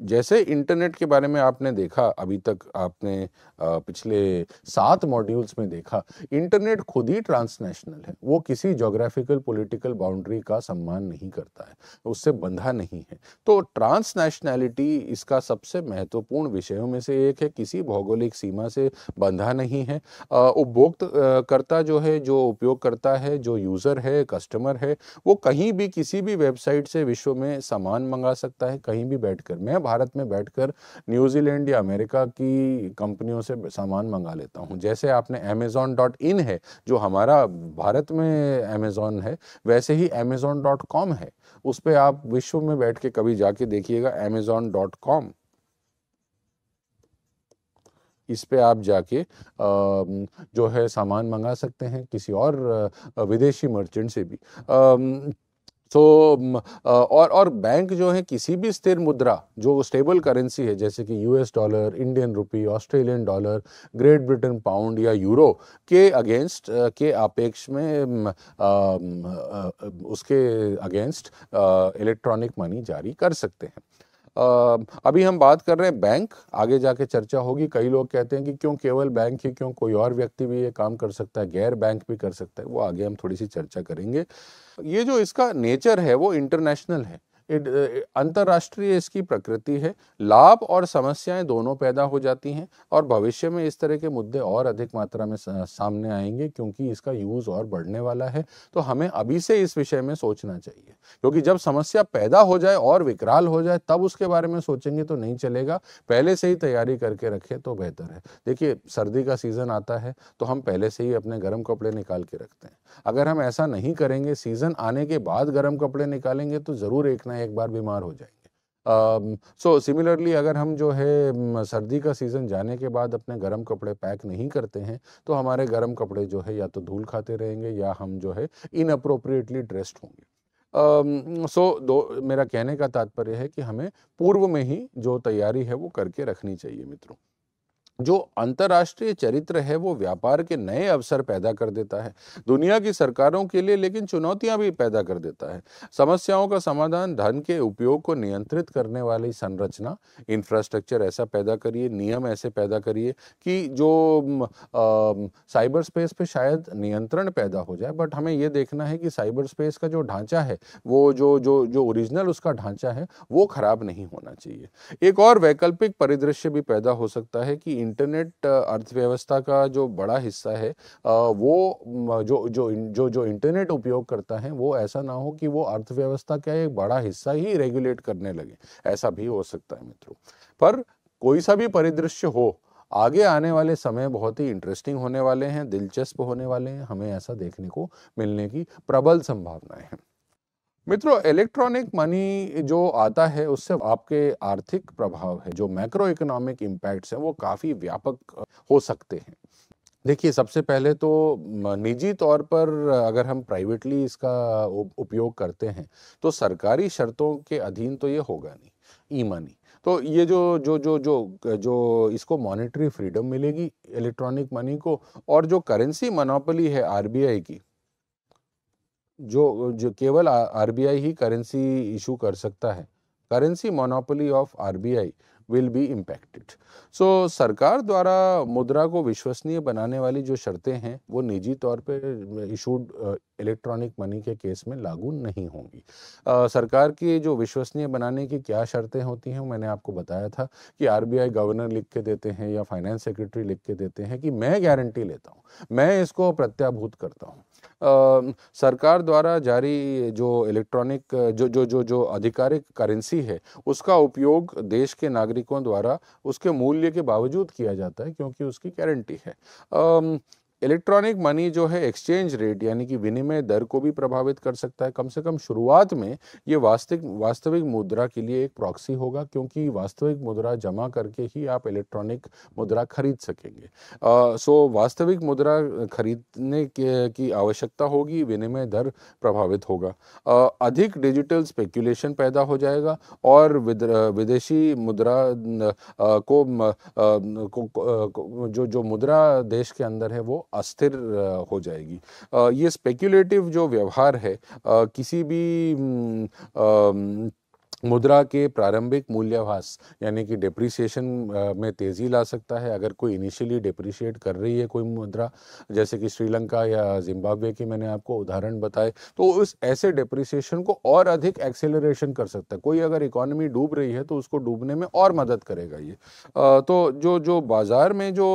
जैसे इंटरनेट के बारे में आपने देखा अभी तक आपने पिछले सात मॉड्यूल्स में देखा इंटरनेट खुद ही ट्रांसनेशनल है वो किसी जोग्राफिकल पॉलिटिकल बाउंड्री का सम्मान नहीं करता है उससे बंधा नहीं है तो ट्रांसनेशनैलिटी इसका सबसे महत्वपूर्ण विषयों में से एक है किसी भौगोलिक सीमा से बंधा नहीं है उपभोक्तकर्ता जो है जो उपयोग करता है जो यूज़र है कस्टमर है वो कहीं भी किसी भी वेबसाइट से विश्व में सामान मंगा सकता है कहीं भी बैठ मैं भारत में बैठकर न्यूजीलैंड या अमेरिका की कंपनियों से सामान मंगा लेता हूँ जैसे आपने अमेज़ोन डॉट इन है जो हमारा भारत में अमेज़ोन है वैसे ही अमेज़ोन डॉट कॉम है उस पर आप विश्व में बैठ के कभी जाके देखिएगा अमेज़ोन डॉट कॉम इस पे आप जाके जो है सामान मंगा सकते हैं किसी और विदेशी मर्चेंट से भी तो और और बैंक जो है किसी भी स्थिर मुद्रा जो स्टेबल करेंसी है जैसे कि US dollar Indian rupee Australian dollar Great Britain pound या यूरो के अगेंस्ट के अपेक्ष में आ, उसके अगेंस्ट इलेक्ट्रॉनिक मनी जारी कर सकते हैं अभी हम बात कर रहे हैं बैंक आगे जाके चर्चा होगी कई लोग कहते हैं कि क्यों केवल बैंक ही क्यों कोई और व्यक्ति भी ये काम कर सकता है गैर बैंक भी कर सकता है वो आगे हम थोड़ी सी चर्चा करेंगे ये जो इसका नेचर है वो इंटरनेशनल है अंतर्राष्ट्रीय इसकी प्रकृति है लाभ और समस्याएं दोनों पैदा हो जाती हैं और भविष्य में इस तरह के मुद्दे और अधिक मात्रा में सामने आएंगे क्योंकि इसका यूज़ और बढ़ने वाला है तो हमें अभी से इस विषय में सोचना चाहिए क्योंकि जब समस्या पैदा हो जाए और विकराल हो जाए तब उसके बारे में सोचेंगे तो नहीं चलेगा पहले से ही तैयारी करके रखें तो बेहतर है देखिए सर्दी का सीज़न आता है तो हम पहले से ही अपने गर्म कपड़े निकाल के रखते हैं अगर हम ऐसा नहीं करेंगे सीज़न आने के बाद गर्म कपड़े निकालेंगे तो ज़रूर एक ना ना एक बार बीमार हो जाएंगे सो uh, सिमिलरली so अगर हम जो है सर्दी का सीज़न जाने के बाद अपने गर्म कपड़े पैक नहीं करते हैं तो हमारे गर्म कपड़े जो है या तो धूल खाते रहेंगे या हम जो है इन अप्रोप्रिएटली ड्रेस्ड होंगे सो uh, दो मेरा कहने का तात्पर्य है कि हमें पूर्व में ही जो तैयारी है वो करके रखनी चाहिए मित्रों जो अंतर्राष्ट्रीय चरित्र है वो व्यापार के नए अवसर पैदा कर देता है दुनिया की सरकारों के लिए लेकिन चुनौतियां भी पैदा कर देता है समस्याओं का समाधान धन के उपयोग को नियंत्रित करने वाली संरचना इंफ्रास्ट्रक्चर ऐसा पैदा करिए नियम ऐसे पैदा करिए कि जो आ, साइबर स्पेस पे शायद नियंत्रण पैदा हो जाए बट हमें ये देखना है कि साइबर स्पेस का जो ढांचा है वो जो जो जो ओरिजिनल उसका ढांचा है वो खराब नहीं होना चाहिए एक और वैकल्पिक परिदृश्य भी पैदा हो सकता है कि इंटरनेट uh, अर्थव्यवस्था का जो बड़ा हिस्सा है uh, वो जो जो जो जो इंटरनेट उपयोग करता है वो ऐसा ना हो कि वो अर्थव्यवस्था का एक बड़ा हिस्सा ही रेगुलेट करने लगे ऐसा भी हो सकता है मित्रों पर कोई सा भी परिदृश्य हो आगे आने वाले समय बहुत ही इंटरेस्टिंग होने वाले हैं दिलचस्प होने वाले हैं हमें ऐसा देखने को मिलने की प्रबल संभावनाएं हैं मित्रों इलेक्ट्रॉनिक मनी जो आता है उससे आपके आर्थिक प्रभाव है जो मैक्रो इकोनॉमिक इम्पैक्ट्स हैं वो काफ़ी व्यापक हो सकते हैं देखिए सबसे पहले तो निजी तौर पर अगर हम प्राइवेटली इसका उपयोग करते हैं तो सरकारी शर्तों के अधीन तो ये होगा नहीं ई मनी तो ये जो जो जो जो जो इसको मॉनेटरी फ्रीडम मिलेगी इलेक्ट्रॉनिक मनी को और जो करेंसी मनोपली है आरबीआई की जो जो केवल आरबीआई ही करेंसी इशू कर सकता है currency monopoly of RBI will be impacted so सरकार द्वारा मुद्रा को विश्वसनीय बनाने वाली जो शर्तें हैं वो निजी तौर पे इशूड इलेक्ट्रॉनिक मनी के केस में लागू नहीं होंगी uh, सरकार की जो विश्वसनीय बनाने की क्या शर्तें होती हैं मैंने आपको बताया था कि आई गवर्नर लिख के देते हैं या फाइनेंस सेक्रेटरी लिख के देते हैं कि मैं गारंटी लेता हूँ मैं इसको प्रत्याभूत करता हूँ सरकार द्वारा जारी जो इलेक्ट्रॉनिक जो जो जो जो आधिकारिक करेंसी है उसका उपयोग देश के नागरिकों द्वारा उसके मूल्य के बावजूद किया जाता है क्योंकि उसकी गारंटी है इलेक्ट्रॉनिक मनी जो है एक्सचेंज रेट यानी कि विनिमय दर को भी प्रभावित कर सकता है कम से कम शुरुआत में ये वास्तविक वास्तविक मुद्रा के लिए एक प्रॉक्सी होगा क्योंकि वास्तविक मुद्रा जमा करके ही आप इलेक्ट्रॉनिक मुद्रा खरीद सकेंगे आ, सो वास्तविक मुद्रा खरीदने के, की आवश्यकता होगी विनिमय दर प्रभावित होगा आ, अधिक डिजिटल स्पेक्यूलेशन पैदा हो जाएगा और विदेशी मुद्रा को, को, को जो जो मुद्रा देश के अंदर है वो अस्थिर हो जाएगी ये स्पेक्यूलेटिव जो व्यवहार है किसी भी मुद्रा के प्रारंभिक मूल्यवास यानी कि डिप्रिसिएशन में तेज़ी ला सकता है अगर कोई इनिशियली डिप्रिशिएट कर रही है कोई मुद्रा जैसे कि श्रीलंका या जिम्बाब्वे की मैंने आपको उदाहरण बताए तो उस ऐसे डिप्रिसिएशन को और अधिक एक्सेलरेशन कर सकता है कोई अगर इकोनॉमी डूब रही है तो उसको डूबने में और मदद करेगा ये तो जो जो बाज़ार में जो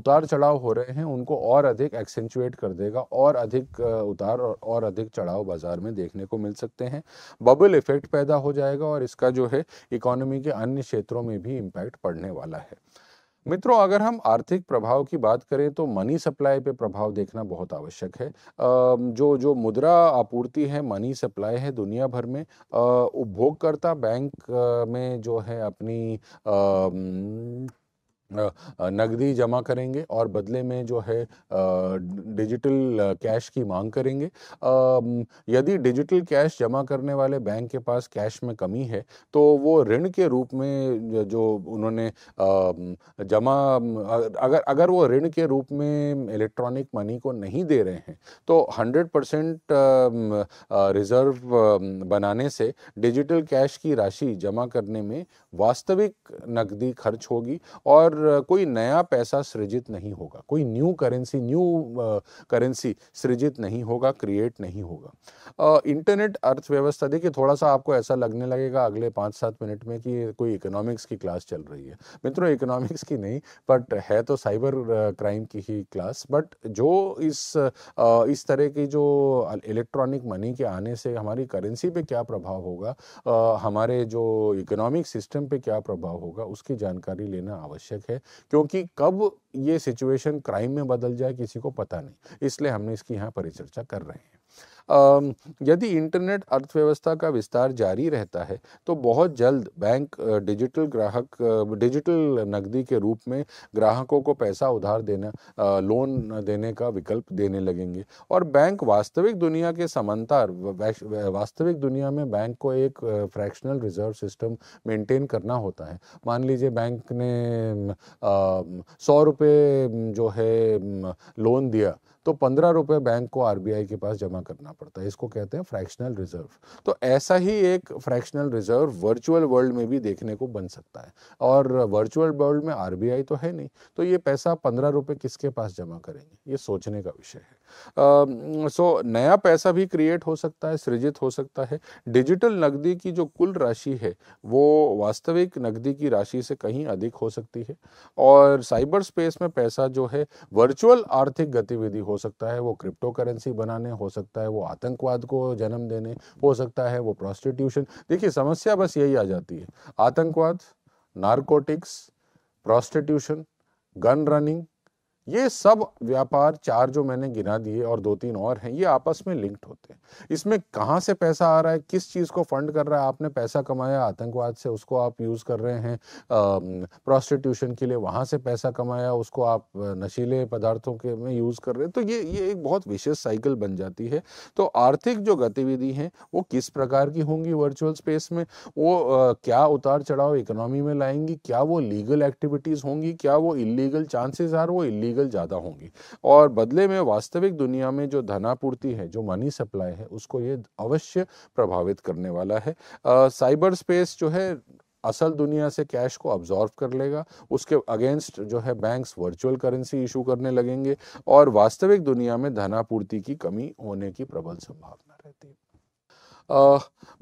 उतार चढ़ाव हो रहे हैं उनको और अधिक एक्सेंचुएट कर देगा और अधिक उतार और अधिक चढ़ाव बाज़ार में देखने को मिल सकते हैं बबल इफेक्ट पैदा हो जाएगा और इसका जो है इकोनॉमी के अन्य क्षेत्रों में भी इम्पैक्ट पड़ने वाला है मित्रों अगर हम आर्थिक प्रभाव की बात करें तो मनी सप्लाई पे प्रभाव देखना बहुत आवश्यक है जो जो मुद्रा आपूर्ति है मनी सप्लाई है दुनिया भर में उपभोगकर्ता बैंक में जो है अपनी नकदी जमा करेंगे और बदले में जो है डिजिटल कैश की मांग करेंगे यदि डिजिटल कैश जमा करने वाले बैंक के पास कैश में कमी है तो वो ऋण के रूप में जो उन्होंने जमा अगर अगर वो ऋण के रूप में इलेक्ट्रॉनिक मनी को नहीं दे रहे हैं तो 100 परसेंट रिज़र्व बनाने से डिजिटल कैश की राशि जमा करने में वास्तविक नकदी खर्च होगी और कोई नया पैसा सृजित नहीं होगा कोई न्यू करेंसी न्यू करेंसी सृजित नहीं होगा क्रिएट नहीं होगा इंटरनेट अर्थव्यवस्था देखिए थोड़ा सा आपको ऐसा लगने लगेगा अगले पाँच सात मिनट में कि कोई इकोनॉमिक्स की क्लास चल रही है मित्रों इकोनॉमिक्स की नहीं बट है तो साइबर क्राइम की ही क्लास बट जो इस इस तरह की जो इलेक्ट्रॉनिक मनी के आने से हमारी करेंसी पे क्या प्रभाव होगा हमारे जो इकोनॉमिक सिस्टम पे क्या प्रभाव होगा उसकी जानकारी लेना आवश्यक है है क्योंकि कब ये सिचुएशन क्राइम में बदल जाए किसी को पता नहीं इसलिए हमने इसकी यहाँ परिचर्चा कर रहे हैं यदि इंटरनेट अर्थव्यवस्था का विस्तार जारी रहता है तो बहुत जल्द बैंक डिजिटल ग्राहक डिजिटल नकदी के रूप में ग्राहकों को पैसा उधार देना लोन देने का विकल्प देने लगेंगे और बैंक वास्तविक दुनिया के समांतर वास्तविक दुनिया में बैंक को एक फ्रैक्शनल रिजर्व सिस्टम मेंटेन करना होता है मान लीजिए बैंक ने सौ रुपये जो है लोन दिया तो पंद्रह रुपये बैंक को आरबीआई के पास जमा करना पड़ता है इसको कहते हैं फ्रैक्शनल रिजर्व तो ऐसा ही एक फ्रैक्शनल रिजर्व वर्चुअल वर्ल्ड में भी देखने को बन सकता है और वर्चुअल वर्ल्ड में आर तो है नहीं तो ये पैसा पंद्रह रुपये किसके पास जमा करेंगे ये सोचने का विषय है सो uh, so, नया पैसा भी क्रिएट हो सकता है सृजित हो सकता है डिजिटल नकदी की जो कुल राशि है वो वास्तविक नकदी की राशि से कहीं अधिक हो सकती है और साइबर स्पेस में पैसा जो है वर्चुअल आर्थिक गतिविधि हो हो सकता है वो क्रिप्टो करेंसी बनाने हो सकता है वो आतंकवाद को जन्म देने हो सकता है वो प्रॉस्टिट्यूशन देखिए समस्या बस यही आ जाती है आतंकवाद नारकोटिक्स प्रॉस्टिट्यूशन गन रनिंग ये सब व्यापार चार जो मैंने गिना दिए और दो तीन और हैं ये आपस में लिंक्ड होते हैं इसमें कहाँ से पैसा आ रहा है किस चीज़ को फंड कर रहा है आपने पैसा कमाया आतंकवाद से उसको आप यूज़ कर रहे हैं प्रोस्टिट्यूशन के लिए वहाँ से पैसा कमाया उसको आप नशीले पदार्थों के में यूज़ कर रहे हैं तो ये ये एक बहुत विशेष साइकिल बन जाती है तो आर्थिक जो गतिविधि हैं वो किस प्रकार की होंगी वर्चुअल स्पेस में वो आ, क्या उतार चढ़ाव इकोनॉमी में लाएंगी क्या वो लीगल एक्टिविटीज़ होंगी क्या वो इलीगल चांसेज आर वो इलीगल इलीगल ज़्यादा होंगी और बदले में वास्तविक दुनिया में जो धनापूर्ति है जो मनी सप्लाई है उसको ये अवश्य प्रभावित करने वाला है आ, साइबर स्पेस जो है असल दुनिया से कैश को अब्जॉर्व कर लेगा उसके अगेंस्ट जो है बैंक्स वर्चुअल करेंसी इशू करने लगेंगे और वास्तविक दुनिया में धनापूर्ति की कमी होने की प्रबल संभावना रहती है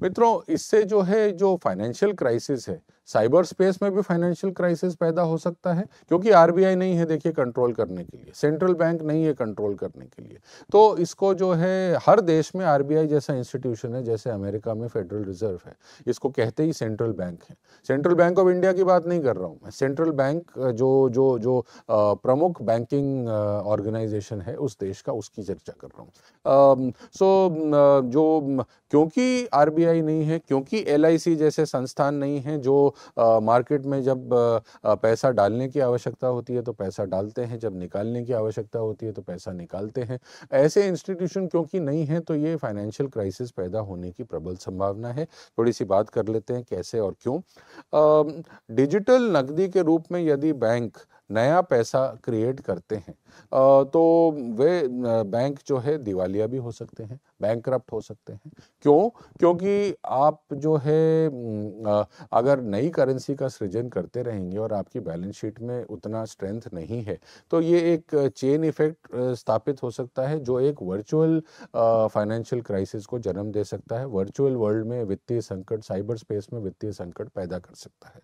मित्रों इससे जो है जो फाइनेंशियल क्राइसिस है साइबर स्पेस में भी फाइनेंशियल क्राइसिस पैदा हो सकता है क्योंकि आरबीआई नहीं है देखिए कंट्रोल करने के लिए सेंट्रल बैंक नहीं है कंट्रोल करने के लिए तो इसको जो है हर देश में आरबीआई जैसा इंस्टीट्यूशन है जैसे अमेरिका में फेडरल रिजर्व है इसको कहते ही सेंट्रल बैंक है सेंट्रल बैंक ऑफ इंडिया की बात नहीं कर रहा हूँ मैं सेंट्रल बैंक जो जो जो प्रमुख बैंकिंग ऑर्गेनाइजेशन है उस देश का उसकी चर्चा कर रहा हूँ सो जो क्योंकि आर नहीं है क्योंकि एल जैसे संस्थान नहीं है जो मार्केट में जब पैसा डालने की आवश्यकता होती है तो पैसा डालते हैं जब निकालने की आवश्यकता होती है तो पैसा निकालते हैं ऐसे इंस्टीट्यूशन क्योंकि नहीं है तो ये फाइनेंशियल क्राइसिस पैदा होने की प्रबल संभावना है थोड़ी सी बात कर लेते हैं कैसे और क्यों डिजिटल नकदी के रूप में यदि बैंक आ, नया पैसा क्रिएट करते हैं तो वे बैंक जो है दिवालिया भी हो सकते हैं बैंक हो सकते हैं क्यों क्योंकि आप जो है अगर नई करेंसी का सृजन करते रहेंगे और आपकी बैलेंस शीट में उतना स्ट्रेंथ नहीं है तो ये एक चेन इफेक्ट स्थापित हो सकता है जो एक वर्चुअल फाइनेंशियल क्राइसिस को जन्म दे सकता है वर्चुअल वर्ल्ड में वित्तीय संकट साइबर स्पेस में वित्तीय संकट पैदा कर सकता है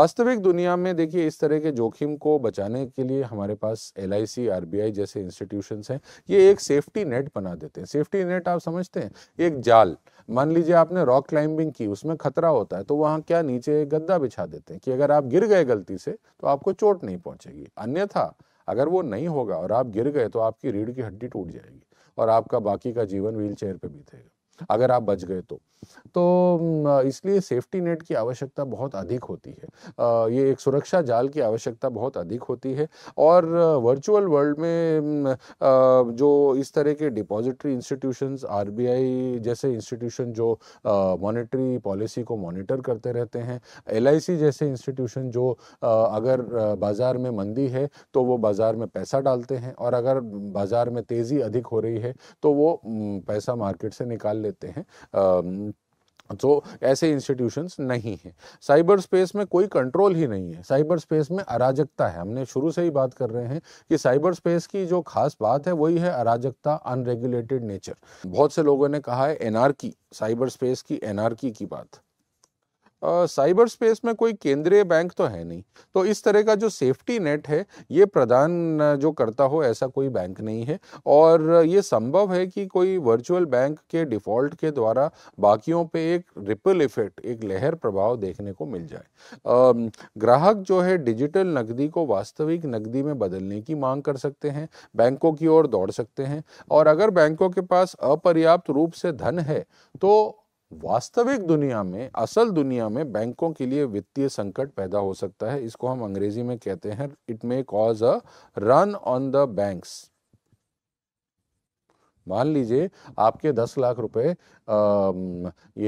वास्तविक दुनिया में देखिए इस तरह के जोखिम को बचाने के लिए हमारे पास एल आई जैसे इंस्टीट्यूशन हैं ये एक सेफ्टी नेट बना देते हैं सेफ्टी नेट आप समझते हैं एक जाल मान लीजिए आपने रॉक क्लाइंबिंग की उसमें खतरा होता है तो वहाँ क्या नीचे गद्दा बिछा देते हैं कि अगर आप गिर गए गलती से तो आपको चोट नहीं पहुंचेगी अन्यथा अगर वो नहीं होगा और आप गिर गए तो आपकी रीढ़ की हड्डी टूट जाएगी और आपका बाकी का जीवन व्हील चेयर पर बीतेगा अगर आप बच गए तो तो इसलिए सेफ्टी नेट की आवश्यकता बहुत अधिक होती है ये एक सुरक्षा जाल की आवश्यकता बहुत अधिक होती है और वर्चुअल वर्ल्ड में जो इस तरह के डिपॉजिटरी इंस्टीट्यूशंस आरबीआई जैसे इंस्टीट्यूशन जो मॉनेटरी पॉलिसी को मॉनिटर करते रहते हैं एलआईसी जैसे इंस्टीट्यूशन जो अगर बाज़ार में मंदी है तो वो बाज़ार में पैसा डालते हैं और अगर बाज़ार में तेज़ी अधिक हो रही है तो वो पैसा मार्केट से निकाल लेते लेते हैं तो ऐसे इंस्टीट्यूशंस नहीं हैं साइबर स्पेस में कोई कंट्रोल ही नहीं है साइबर स्पेस में अराजकता है हमने शुरू से ही बात कर रहे हैं कि साइबर स्पेस की जो खास बात है वही है अराजकता अनरेगुलेटेड नेचर बहुत से लोगों ने कहा है एनआरकी साइबर स्पेस की एनआरकी की बात साइबर स्पेस में कोई केंद्रीय बैंक तो है नहीं तो इस तरह का जो सेफ्टी नेट है ये प्रदान जो करता हो ऐसा कोई बैंक नहीं है और ये संभव है कि कोई वर्चुअल बैंक के डिफ़ॉल्ट के द्वारा बाकियों पे एक रिपल इफेक्ट एक लहर प्रभाव देखने को मिल जाए ग्राहक जो है डिजिटल नकदी को वास्तविक नकदी में बदलने की मांग कर सकते हैं बैंकों की ओर दौड़ सकते हैं और अगर बैंकों के पास अपर्याप्त रूप से धन है तो वास्तविक दुनिया में असल दुनिया में बैंकों के लिए वित्तीय संकट पैदा हो सकता है इसको हम अंग्रेजी में कहते हैं it may cause a run on the banks मान लीजिए आपके दस लाख रुपए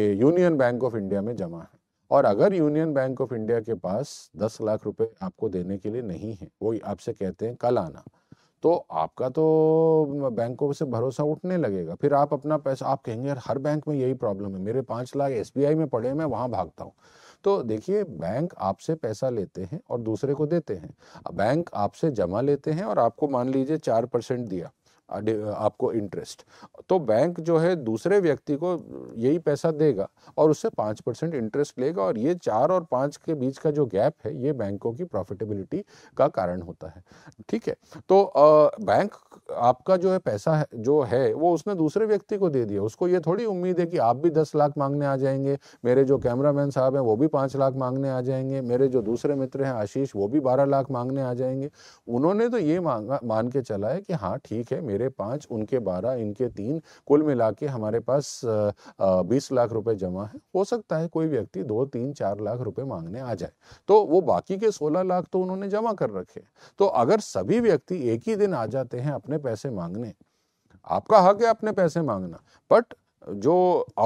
ये यूनियन बैंक ऑफ इंडिया में जमा है और अगर यूनियन बैंक ऑफ इंडिया के पास दस लाख रुपए आपको देने के लिए नहीं है वो आपसे कहते हैं कल आना तो आपका तो बैंकों से भरोसा उठने लगेगा फिर आप अपना पैसा आप कहेंगे यार हर बैंक में यही प्रॉब्लम है मेरे पाँच लाख एस में पड़े मैं वहाँ भागता हूँ तो देखिए बैंक आपसे पैसा लेते हैं और दूसरे को देते हैं बैंक आपसे जमा लेते हैं और आपको मान लीजिए चार परसेंट दिया आपको इंटरेस्ट तो बैंक जो है दूसरे व्यक्ति को यही पैसा देगा और उससे पाँच परसेंट इंटरेस्ट लेगा और ये चार और पाँच के बीच का जो गैप है ये बैंकों की प्रॉफिटेबिलिटी का कारण होता है ठीक है तो आ, बैंक आपका जो है पैसा है, जो है वो उसने दूसरे व्यक्ति को दे दिया उसको ये थोड़ी उम्मीद है कि आप भी दस लाख मांगने आ जाएंगे मेरे जो कैमरामैन साहब हैं वो भी पाँच लाख मांगने आ जाएंगे मेरे जो दूसरे मित्र हैं आशीष वो भी बारह लाख मांगने आ जाएंगे उन्होंने तो ये मांगा मान के चला है कि हाँ ठीक है मेरे मेरे पाँच उनके बारह इनके तीन कुल मिला के हमारे पास बीस लाख रुपए जमा है हो सकता है कोई व्यक्ति दो तीन चार लाख रुपए मांगने आ जाए तो वो बाकी के सोलह लाख तो उन्होंने जमा कर रखे तो अगर सभी व्यक्ति एक ही दिन आ जाते हैं अपने पैसे मांगने आपका हक है अपने पैसे मांगना बट जो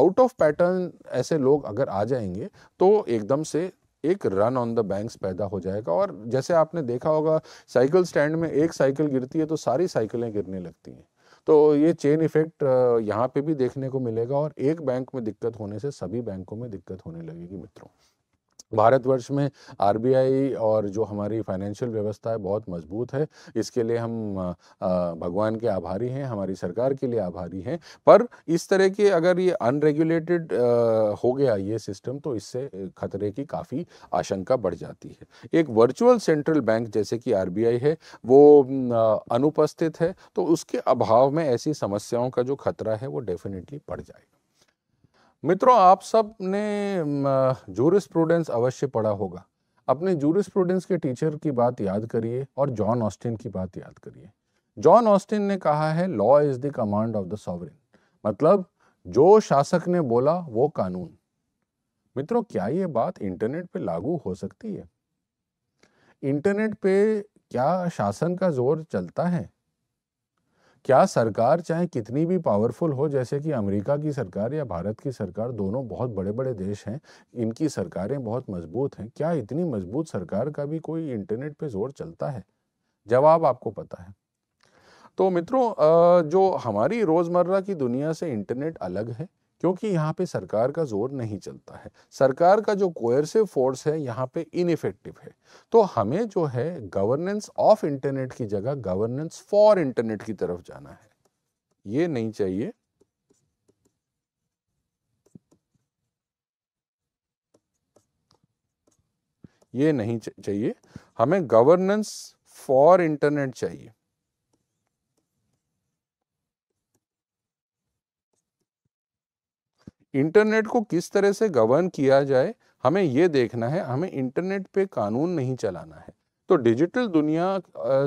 आउट ऑफ पैटर्न ऐसे लोग अगर आ जाएंगे तो एकदम से एक रन ऑन द बैंक्स पैदा हो जाएगा और जैसे आपने देखा होगा साइकिल स्टैंड में एक साइकिल गिरती है तो सारी साइकिलें गिरने लगती हैं तो ये चेन इफेक्ट यहाँ पे भी देखने को मिलेगा और एक बैंक में दिक्कत होने से सभी बैंकों में दिक्कत होने लगेगी मित्रों भारतवर्ष में आरबीआई और जो हमारी फाइनेंशियल व्यवस्था है बहुत मजबूत है इसके लिए हम भगवान के आभारी हैं हमारी सरकार के लिए आभारी हैं पर इस तरह के अगर ये अनरेगुलेटेड हो गया ये सिस्टम तो इससे खतरे की काफ़ी आशंका बढ़ जाती है एक वर्चुअल सेंट्रल बैंक जैसे कि आर है वो अनुपस्थित है तो उसके अभाव में ऐसी समस्याओं का जो खतरा है वो डेफिनेटली बढ़ जाएगा मित्रों आप सब ने जूरिस प्रूडेंस अवश्य पढ़ा होगा अपने जूरिस प्रूडेंस के टीचर की बात याद करिए और जॉन ऑस्टिन की बात याद करिए जॉन ऑस्टिन ने कहा है law is the command of the sovereign मतलब जो शासक ने बोला वो कानून मित्रों क्या ये बात इंटरनेट पे लागू हो सकती है इंटरनेट पे क्या शासन का जोर चलता है क्या सरकार चाहे कितनी भी पावरफुल हो जैसे कि अमेरिका की सरकार या भारत की सरकार दोनों बहुत बड़े बड़े देश हैं इनकी सरकारें बहुत मजबूत हैं क्या इतनी मजबूत सरकार का भी कोई इंटरनेट पे जोर चलता है जवाब आपको पता है तो मित्रों जो हमारी रोज़मर्रा की दुनिया से इंटरनेट अलग है क्योंकि यहाँ पे सरकार का जोर नहीं चलता है सरकार का जो कोयरसिव फोर्स है यहाँ पे इनइफेक्टिव है तो हमें जो है गवर्नेंस ऑफ इंटरनेट की जगह गवर्नेंस फॉर इंटरनेट की तरफ जाना है ये नहीं चाहिए ये नहीं चाहिए हमें गवर्नेंस फॉर इंटरनेट चाहिए इंटरनेट को किस तरह से गवर्न किया जाए हमें ये देखना है हमें इंटरनेट पे कानून नहीं चलाना है तो डिजिटल दुनिया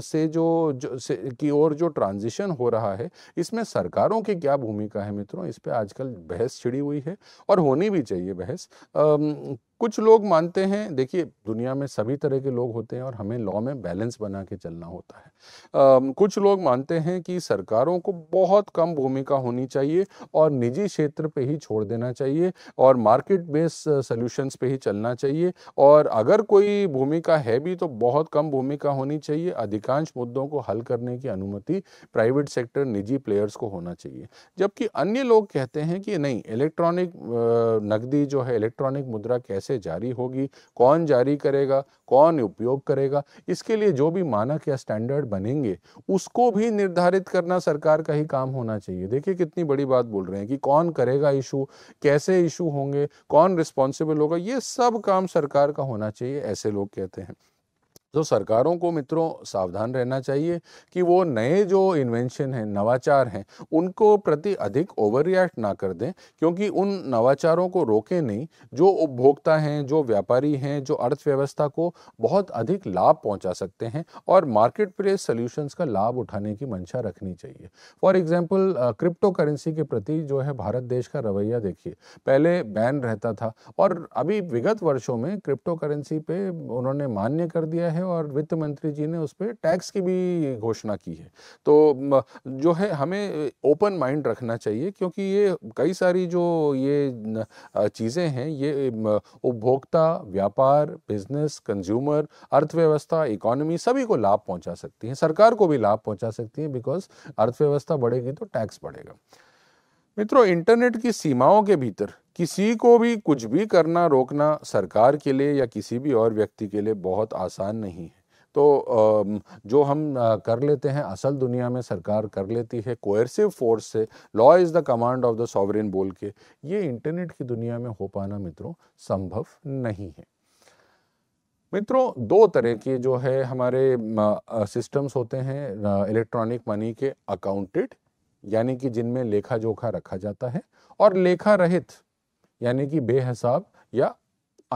से जो, जो से, की ओर जो ट्रांजिशन हो रहा है इसमें सरकारों की क्या भूमिका है मित्रों इस पर आजकल बहस छिड़ी हुई है और होनी भी चाहिए बहस आ, कुछ लोग मानते हैं देखिए दुनिया में सभी तरह के लोग होते हैं और हमें लॉ में बैलेंस बना के चलना होता है आ, कुछ लोग मानते हैं कि सरकारों को बहुत कम भूमिका होनी चाहिए और निजी क्षेत्र पे ही छोड़ देना चाहिए और मार्केट बेस्ड सोल्यूशंस पे ही चलना चाहिए और अगर कोई भूमिका है भी तो बहुत कम भूमिका होनी चाहिए अधिकांश मुद्दों को हल करने की अनुमति प्राइवेट सेक्टर निजी प्लेयर्स को होना चाहिए जबकि अन्य लोग कहते हैं कि नहीं इलेक्ट्रॉनिक नकदी जो है इलेक्ट्रॉनिक मुद्रा कैसे कैसे जारी होगी कौन जारी करेगा कौन उपयोग करेगा इसके लिए जो भी मानक या स्टैंडर्ड बनेंगे उसको भी निर्धारित करना सरकार का ही काम होना चाहिए देखिए कितनी बड़ी बात बोल रहे हैं कि कौन करेगा इशू कैसे इशू होंगे कौन रिस्पॉन्सिबल होगा ये सब काम सरकार का होना चाहिए ऐसे लोग कहते हैं तो सरकारों को मित्रों सावधान रहना चाहिए कि वो नए जो इन्वेंशन हैं नवाचार हैं उनको प्रति अधिक ओवर रिएक्ट ना कर दें क्योंकि उन नवाचारों को रोके नहीं जो उपभोक्ता हैं जो व्यापारी हैं जो अर्थव्यवस्था को बहुत अधिक लाभ पहुंचा सकते हैं और मार्केट प्लेस सोल्यूशंस का लाभ उठाने की मंशा रखनी चाहिए फॉर एग्जाम्पल क्रिप्टो करेंसी के प्रति जो है भारत देश का रवैया देखिए पहले बैन रहता था और अभी विगत वर्षों में क्रिप्टो करेंसी पे उन्होंने मान्य कर दिया है है और वित्त मंत्री जी ने उस पर टैक्स की भी घोषणा की है तो जो है हमें ओपन माइंड रखना चाहिए क्योंकि ये कई सारी जो ये चीज़ें हैं ये उपभोक्ता व्यापार बिजनेस कंज्यूमर अर्थव्यवस्था इकोनॉमी सभी को लाभ पहुंचा सकती है सरकार को भी लाभ पहुंचा सकती है बिकॉज अर्थव्यवस्था बढ़ेगी तो टैक्स बढ़ेगा मित्रों इंटरनेट की सीमाओं के भीतर किसी को भी कुछ भी करना रोकना सरकार के लिए या किसी भी और व्यक्ति के लिए बहुत आसान नहीं है तो जो हम कर लेते हैं असल दुनिया में सरकार कर लेती है कोerसिव फोर्स से law is the command of the sovereign बोल के ये इंटरनेट की दुनिया में हो पाना मित्रों संभव नहीं है मित्रों दो तरह के जो है हमारे सिस्टम्स होते हैं इलेक्ट्रॉनिक मनी के अकाउंटेड यानी कि जिनमें लेखा जोखा रखा जाता है और लेखा रहित यानी कि बेहसाब या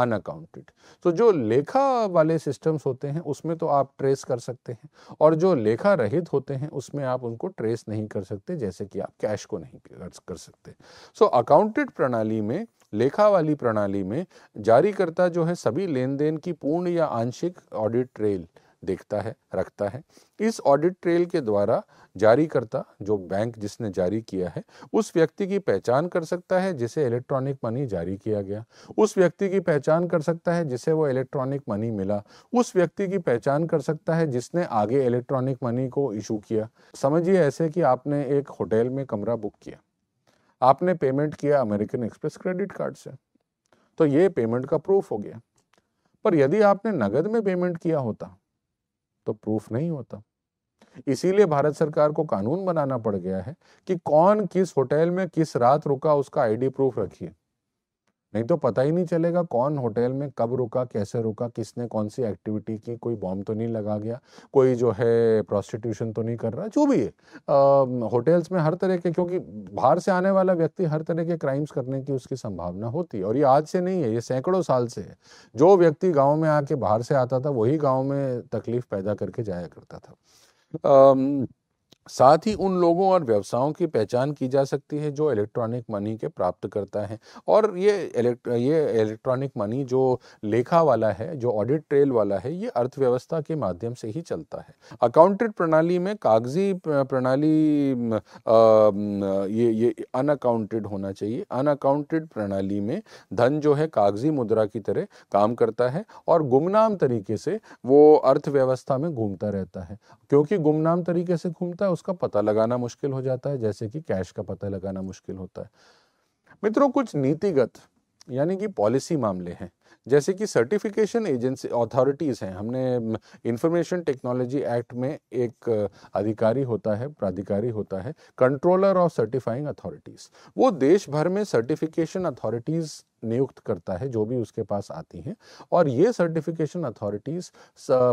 अनअकाउंटेड तो जो लेखा वाले सिस्टम्स होते हैं उसमें तो आप ट्रेस कर सकते हैं और जो लेखा रहित होते हैं उसमें आप उनको ट्रेस नहीं कर सकते जैसे कि आप कैश को नहीं कर सकते सो अकाउंटेड प्रणाली में लेखा वाली प्रणाली में जारीकर्ता जो है सभी लेन देन की पूर्ण या आंशिक ऑडिट ट्रेल देखता है रखता है इस ऑडिट ट्रेल के द्वारा जारीकर्ता जो बैंक जिसने जारी किया है उस व्यक्ति की पहचान कर सकता है जिसे इलेक्ट्रॉनिक मनी जारी किया गया उस व्यक्ति की पहचान कर सकता है जिसे वो इलेक्ट्रॉनिक मनी मिला उस व्यक्ति की पहचान कर सकता है जिसने आगे इलेक्ट्रॉनिक मनी को इशू किया समझिए ऐसे कि आपने एक होटल में कमरा बुक किया आपने पेमेंट किया अमेरिकन एक्सप्रेस क्रेडिट कार्ड से तो ये पेमेंट का प्रूफ हो गया पर यदि आपने नगद में पेमेंट किया होता तो प्रूफ नहीं होता इसीलिए भारत सरकार को कानून बनाना पड़ गया है कि कौन किस होटल में किस रात रुका उसका आईडी प्रूफ रखिए नहीं तो पता ही नहीं चलेगा कौन होटल में कब रुका कैसे रुका किसने कौन सी एक्टिविटी की कोई बॉम्ब तो नहीं लगा गया कोई जो है प्रोस्टिट्यूशन तो नहीं कर रहा जो भी है होटल्स में हर तरह के क्योंकि बाहर से आने वाला व्यक्ति हर तरह के क्राइम्स करने की उसकी संभावना होती है और ये आज से नहीं है ये सैकड़ों साल से है जो व्यक्ति गाँव में आके बाहर से आता था वही गाँव में तकलीफ पैदा करके जाया करता था आ, साथ ही उन लोगों और व्यवसायों की पहचान की जा सकती है जो इलेक्ट्रॉनिक मनी के प्राप्त करता है और ये इलेक्ट ये इलेक्ट्रॉनिक मनी जो लेखा वाला है जो ऑडिट ट्रेल वाला है ये अर्थव्यवस्था के माध्यम से ही चलता है अकाउंटेड प्रणाली में कागजी प्रणाली ये ये अनअकाउंटेड होना चाहिए अनअकाउंटेड प्रणाली में धन जो है कागजी मुद्रा की तरह काम करता है और गुमनाम तरीके से वो अर्थव्यवस्था में घूमता रहता है क्योंकि गुमनाम तरीके से घूमता उसका पता लगाना मुश्किल हो जाता है जैसे कि कैश का पता लगाना मुश्किल होता है मित्रों कुछ नीतिगत यानी कि पॉलिसी मामले हैं जैसे कि सर्टिफिकेशन एजेंसी अथॉरिटीज़ हैं हमने इंफॉर्मेशन टेक्नोलॉजी एक्ट में एक अधिकारी होता है प्राधिकारी होता है कंट्रोलर ऑफ सर्टिफाइंग अथॉरिटीज़ वो देश भर में सर्टिफिकेशन अथॉरिटीज़ नियुक्त करता है जो भी उसके पास आती हैं और ये सर्टिफिकेशन अथॉरिटीज़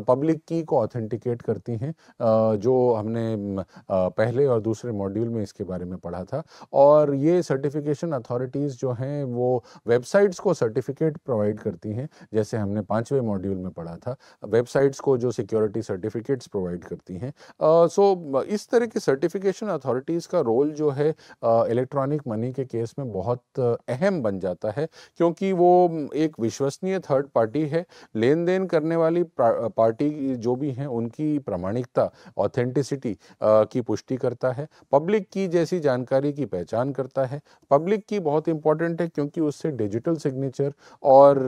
पब्लिक की को ऑथेंटिकेट करती हैं जो हमने पहले और दूसरे मॉड्यूल में इसके बारे में पढ़ा था और ये सर्टिफिकेशन अथॉरिटीज़ जो हैं वो वेबसाइट्स को सर्टिफिकेट प्रोवाइड कर करती हैं जैसे हमने पाँचवें मॉड्यूल में पढ़ा था वेबसाइट्स को जो सिक्योरिटी सर्टिफिकेट्स प्रोवाइड करती हैं सो इस तरह की सर्टिफिकेशन अथॉरिटीज़ का रोल जो है इलेक्ट्रॉनिक मनी के केस में बहुत अहम बन जाता है क्योंकि वो एक विश्वसनीय थर्ड पार्टी है लेन देन करने वाली पार्टी जो भी हैं उनकी प्रामाणिकता ऑथेंटिसिटी की पुष्टि करता है पब्लिक की जैसी जानकारी की पहचान करता है पब्लिक की बहुत इंपॉर्टेंट है क्योंकि उससे डिजिटल सिग्नेचर और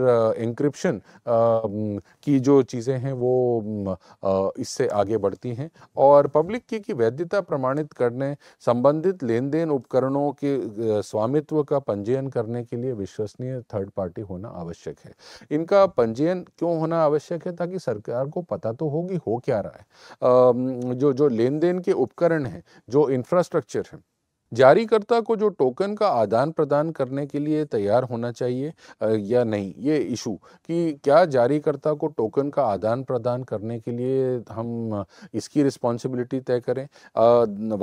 इंक्रिप्शन uh, uh, mm, की जो चीज़ें हैं वो mm, uh, इससे आगे बढ़ती हैं और पब्लिक की की वैधता प्रमाणित करने संबंधित लेन देन उपकरणों के स्वामित्व का पंजीयन करने के लिए विश्वसनीय थर्ड पार्टी होना आवश्यक है इनका पंजीयन क्यों होना आवश्यक है ताकि सरकार को पता तो होगी हो क्या रहा है mm, जो जो लेन देन के उपकरण हैं जो इंफ्रास्ट्रक्चर है जारीकर्ता को जो टोकन का आदान प्रदान करने के लिए तैयार होना चाहिए या नहीं ये इशू कि क्या जारीकर्ता को टोकन का आदान प्रदान करने के लिए हम इसकी रिस्पॉन्सिबिलिटी तय करें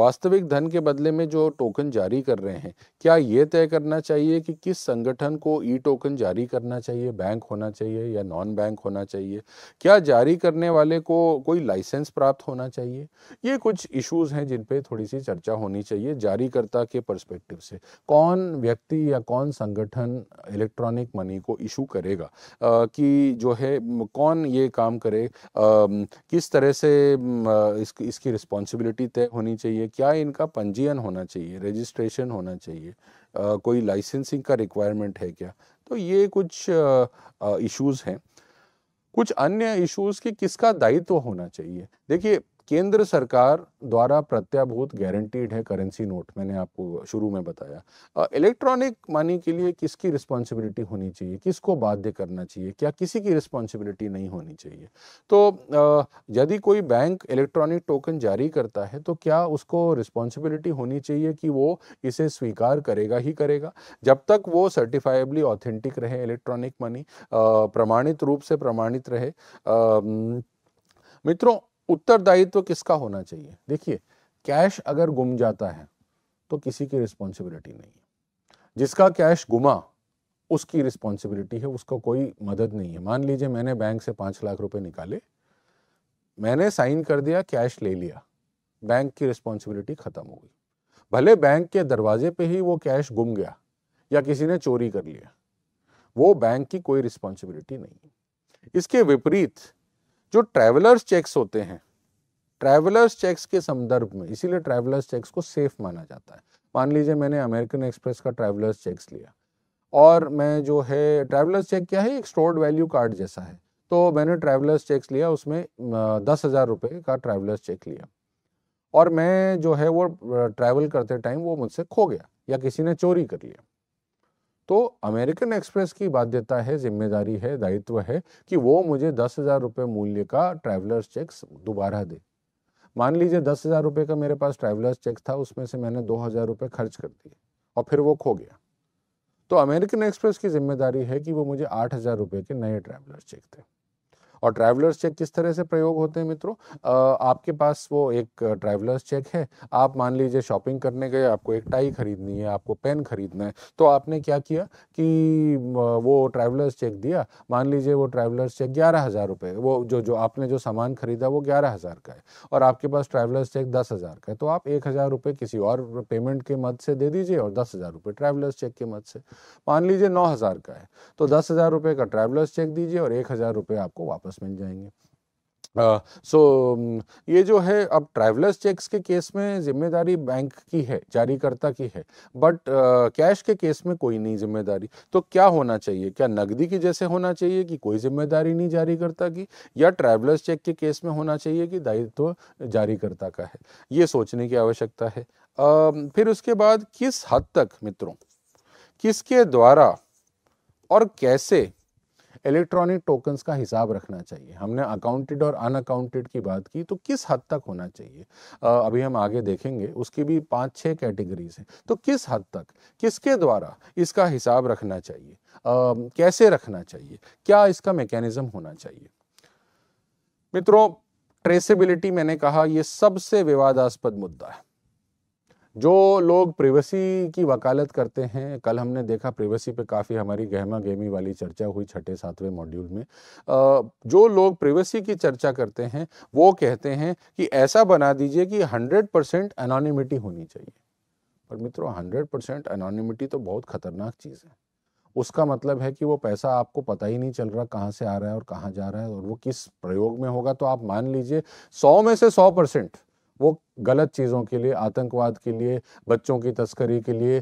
वास्तविक धन के बदले में जो टोकन जारी कर रहे हैं क्या ये तय करना चाहिए कि किस संगठन को ई टोकन जारी करना चाहिए बैंक होना चाहिए या नॉन बैंक होना चाहिए क्या जारी करने वाले को कोई लाइसेंस प्राप्त होना चाहिए ये कुछ इशूज़ हैं जिन पर थोड़ी सी चर्चा होनी चाहिए जारी कर उपयोगकर्ता के पर्सपेक्टिव से कौन व्यक्ति या कौन संगठन इलेक्ट्रॉनिक मनी को इशू करेगा आ, कि जो है कौन ये काम करे आ, किस तरह से इस, इसकी रिस्पॉन्सिबिलिटी तय होनी चाहिए क्या इनका पंजीयन होना चाहिए रजिस्ट्रेशन होना चाहिए आ, कोई लाइसेंसिंग का रिक्वायरमेंट है क्या तो ये कुछ इश्यूज़ हैं कुछ अन्य इश्यूज़ कि किसका दायित्व होना चाहिए देखिए केंद्र सरकार द्वारा प्रत्याभूत गारंटीड है करेंसी नोट मैंने आपको शुरू में बताया इलेक्ट्रॉनिक मनी के लिए किसकी रिस्पॉन्सिबिलिटी होनी चाहिए किसको बाध्य करना चाहिए क्या किसी की रिस्पॉन्सिबिलिटी नहीं होनी चाहिए तो यदि कोई बैंक इलेक्ट्रॉनिक टोकन जारी करता है तो क्या उसको रिस्पॉन्सिबिलिटी होनी चाहिए कि वो इसे स्वीकार करेगा ही करेगा जब तक वो सर्टिफाइबली ऑथेंटिक रहे इलेक्ट्रॉनिक मनी प्रमाणित रूप से प्रमाणित रहे मित्रों उत्तरदायित्व तो किसका होना चाहिए देखिए कैश अगर गुम जाता है तो किसी की रिस्पॉन्सिबिलिटी नहीं है जिसका कैश गुमा उसकी रिस्पॉन्सिबिलिटी है उसका कोई मदद नहीं है मान लीजिए मैंने बैंक से पांच लाख रुपए निकाले मैंने साइन कर दिया कैश ले लिया बैंक की रिस्पॉन्सिबिलिटी ख़त्म हो गई भले बैंक के दरवाजे पे ही वो कैश गुम गया या किसी ने चोरी कर लिया वो बैंक की कोई रिस्पॉन्सिबिलिटी नहीं है इसके विपरीत जो ट्रैवलर्स चेक्स होते हैं ट्रैवलर्स चेक्स के संदर्भ में इसीलिए ट्रैवलर्स चेक्स को सेफ माना जाता है मान लीजिए मैंने अमेरिकन एक्सप्रेस का ट्रैवलर्स चेक्स लिया और मैं जो है ट्रैवलर्स चेक क्या है एक स्टोर्ड वैल्यू कार्ड जैसा है तो मैंने ट्रैवलर्स चेक्स लिया उसमें दस हज़ार रुपये का ट्रैवलर्स चेक लिया और मैं जो है वो ट्रैवल करते टाइम वो मुझसे खो गया या किसी ने चोरी कर लिया तो अमेरिकन एक्सप्रेस की बाध्यता है जिम्मेदारी है दायित्व है कि वो मुझे दस हज़ार रुपये मूल्य का ट्रैवलर्स चेक दोबारा दे मान लीजिए दस हज़ार रुपये का मेरे पास ट्रैवलर्स चेक था उसमें से मैंने दो हज़ार रुपये खर्च कर दिए और फिर वो खो गया तो अमेरिकन एक्सप्रेस की जिम्मेदारी है कि वो मुझे आठ हज़ार रुपये के नए ट्रैवलर्स चेक थे और ट्रैवलर्स चेक किस तरह से प्रयोग होते हैं मित्रों आपके पास वो एक ट्रैवलर्स चेक है आप मान लीजिए शॉपिंग करने गए आपको एक टाई खरीदनी है आपको पेन खरीदना है तो आपने क्या किया कि वो ट्रैवलर्स चेक दिया मान लीजिए वो ट्रैवलर्स चेक ग्यारह हज़ार रुपये वो जो जो आपने जो सामान खरीदा वो ग्यारह हज़ार का है और आपके पास ट्रैवलर्स चेक दस हज़ार का है तो आप एक हज़ार रुपये किसी और पेमेंट के मद से दे दीजिए और दस हज़ार रुपये ट्रैवलर्स चेक के मद से मान लीजिए नौ हज़ार का है तो दस हज़ार रुपये का ट्रैवलर्स चेक दीजिए और एक हज़ार रुपये आपको वापस वापस मिल जाएंगे सो uh, so, ये जो है अब ट्रैवलर्स चेक्स के केस में जिम्मेदारी बैंक की है जारीकर्ता की है बट कैश uh, के केस में कोई नहीं जिम्मेदारी तो क्या होना चाहिए क्या नकदी की जैसे होना चाहिए कि कोई जिम्मेदारी नहीं जारीकर्ता की या ट्रैवलर्स चेक के केस में होना चाहिए कि दायित्व तो जारीकर्ता का है ये सोचने की आवश्यकता है uh, फिर उसके बाद किस हद तक मित्रों किसके द्वारा और कैसे इलेक्ट्रॉनिक टोकन्स का हिसाब रखना चाहिए हमने अकाउंटेड और अनअकाउंटेड की बात की तो किस हद तक होना चाहिए अभी हम आगे देखेंगे उसकी भी पाँच छः कैटेगरीज हैं तो किस हद तक किसके द्वारा इसका हिसाब रखना चाहिए आ, कैसे रखना चाहिए क्या इसका मैकेनिज़्म होना चाहिए मित्रों ट्रेसेबिलिटी मैंने कहा यह सबसे विवादास्पद मुद्दा है जो लोग प्रिवेसी की वकालत करते हैं कल हमने देखा प्रिवेसी पे काफ़ी हमारी गहमा गहमी वाली चर्चा हुई छठे सातवें मॉड्यूल में जो लोग प्रिवेसी की चर्चा करते हैं वो कहते हैं कि ऐसा बना दीजिए कि 100 परसेंट अनोनिमिटी होनी चाहिए पर मित्रों 100 परसेंट अनोनिमिटी तो बहुत ख़तरनाक चीज़ है उसका मतलब है कि वो पैसा आपको पता ही नहीं चल रहा कहाँ से आ रहा है और कहाँ जा रहा है और वो किस प्रयोग में होगा तो आप मान लीजिए सौ में से सौ परसेंट वो गलत चीज़ों के लिए आतंकवाद के लिए बच्चों की तस्करी के लिए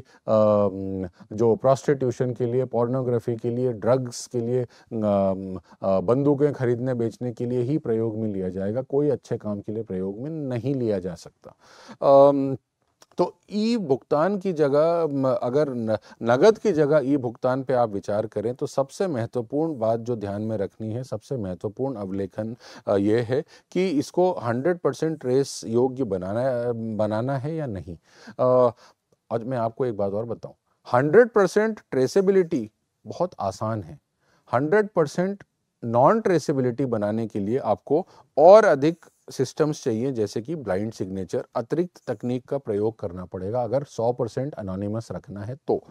जो प्रॉस्टिट्यूशन के लिए पोर्नोग्राफी के लिए ड्रग्स के लिए बंदूकें खरीदने बेचने के लिए ही प्रयोग में लिया जाएगा कोई अच्छे काम के लिए प्रयोग में नहीं लिया जा सकता तो ई भुगतान की जगह अगर नगद की जगह ई भुगतान पे आप विचार करें तो सबसे महत्वपूर्ण बात जो ध्यान में रखनी है सबसे महत्वपूर्ण अवलेखन ये है कि इसको 100 परसेंट ट्रेस योग्य बनाना बनाना है या नहीं और मैं आपको एक बात और बताऊं 100 परसेंट ट्रेसेबिलिटी बहुत आसान है 100 परसेंट नॉन ट्रेसेबिलिटी बनाने के लिए आपको और अधिक सिस्टम्स चाहिए जैसे कि ब्लाइंड सिग्नेचर अतिरिक्त तकनीक का प्रयोग करना पड़ेगा अगर 100 परसेंट अनोनिमस रखना है तो